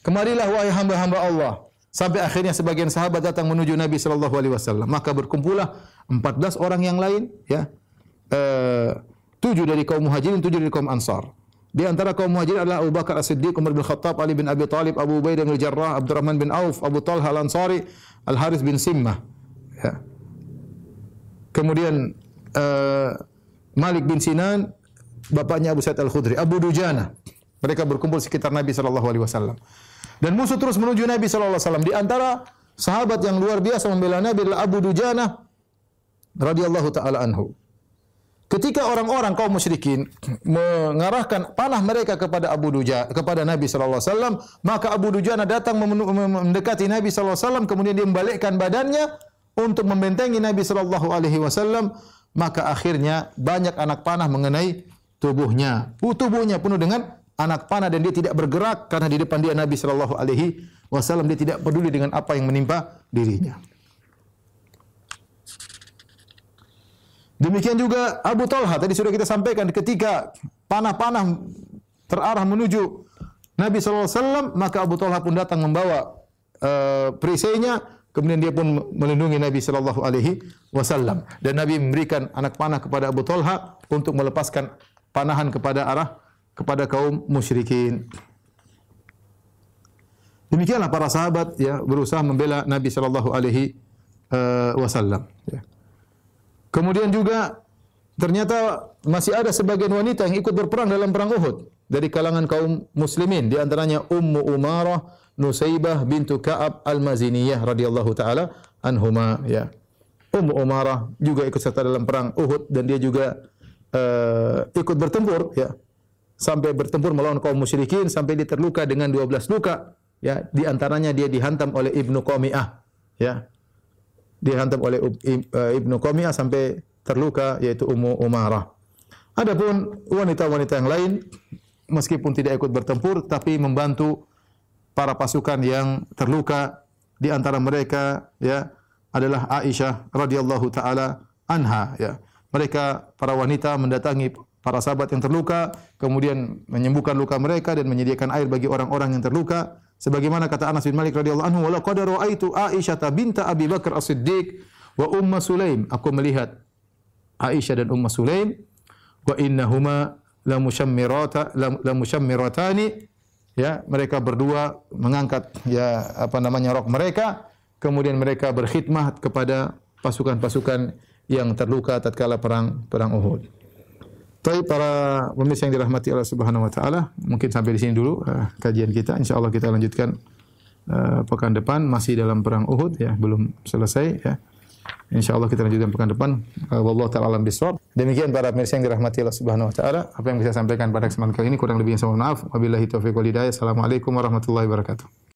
Kemarilah wahai hamba-hamba Allah. Sampai akhirnya sebagian sahabat datang menuju Nabi sallallahu alaihi wasallam. Maka berkumpullah 14 orang yang lain, ya. Eh, tujuh dari kaum Muhajirin, tujuh dari kaum Ansar. Di antara kaum Muhajirin adalah Abu Bakar As-Siddiq, Umar bin Khattab, Ali bin Abi Talib, Abu Ubaidah bin Jarrah, Abdurrahman bin Auf, Abu Talha Al-Ansari, Al-Haris bin Simmah. Ya. Kemudian eh, Malik bin Sinan, bapaknya Abu Sa'id Al-Khudri, Abu Dujana. Mereka berkumpul sekitar Nabi sallallahu alaihi wasallam. Dan musuh terus menuju Nabi sallallahu alaihi wasallam. Di antara sahabat yang luar biasa membela Nabi adalah Abu Dujana radhiyallahu taala anhu. Ketika orang-orang kaum musyrikin mengarahkan panah mereka kepada Abu Duja kepada Nabi sallallahu alaihi wasallam, maka Abu Dujana datang mendekati Nabi sallallahu alaihi wasallam kemudian dia membalikkan badannya untuk membentengi Nabi sallallahu alaihi wasallam, maka akhirnya banyak anak panah mengenai tubuhnya. Uh, tubuhnya penuh dengan anak panah dan dia tidak bergerak karena di depan dia Nabi Shallallahu Alaihi Wasallam dia tidak peduli dengan apa yang menimpa dirinya. Demikian juga Abu Talha tadi sudah kita sampaikan ketika panah-panah terarah menuju Nabi SAW maka Abu Talha pun datang membawa uh, perisainya kemudian dia pun melindungi Nabi Shallallahu Alaihi Wasallam dan Nabi memberikan anak panah kepada Abu Talha untuk melepaskan panahan kepada arah kepada kaum musyrikin. Demikianlah para sahabat ya berusaha membela Nabi Shallallahu alaihi eh, wasallam ya. Kemudian juga ternyata masih ada sebagian wanita yang ikut berperang dalam perang Uhud dari kalangan kaum muslimin di antaranya Ummu Umarah Nusaibah bintu Ka'ab Al-Maziniyah radhiyallahu taala anhuma ya. Ummu Umarah juga ikut serta dalam perang Uhud dan dia juga uh, ikut bertempur ya sampai bertempur melawan kaum musyrikin sampai dia terluka dengan 12 luka ya di antaranya dia dihantam oleh Ibnu Qami'ah ya dihantam oleh eh, Ibnu Qami'ah sampai terluka yaitu Ummu Umarah adapun wanita-wanita yang lain meskipun tidak ikut bertempur tapi membantu para pasukan yang terluka di antara mereka ya adalah Aisyah radhiyallahu taala anha ya mereka para wanita mendatangi para sahabat yang terluka, kemudian menyembuhkan luka mereka dan menyediakan air bagi orang-orang yang terluka. Sebagaimana kata Anas bin Malik radhiyallahu anhu, "Wala qad ra'aitu Aisyah binta Abi Bakar As-Siddiq wa Ummu Sulaim." Aku melihat Aisyah dan Ummu Sulaim wa innahuma la mushammirata ya mereka berdua mengangkat ya apa namanya rok mereka kemudian mereka berkhidmat kepada pasukan-pasukan yang terluka tatkala perang perang Uhud. Tapi para pemirsa yang dirahmati Allah Subhanahu wa taala, mungkin sampai di sini dulu uh, kajian kita. Insyaallah kita lanjutkan uh, pekan depan masih dalam perang Uhud ya, belum selesai ya. Insyaallah kita lanjutkan pekan depan. Uh, Wallahu taala alam bisawab. Demikian para pemirsa yang dirahmati Allah Subhanahu wa taala, apa yang bisa sampaikan pada kesempatan kali ini kurang lebihnya saya mohon maaf. Wabillahi taufiq wal hidayah. Assalamualaikum warahmatullahi wabarakatuh.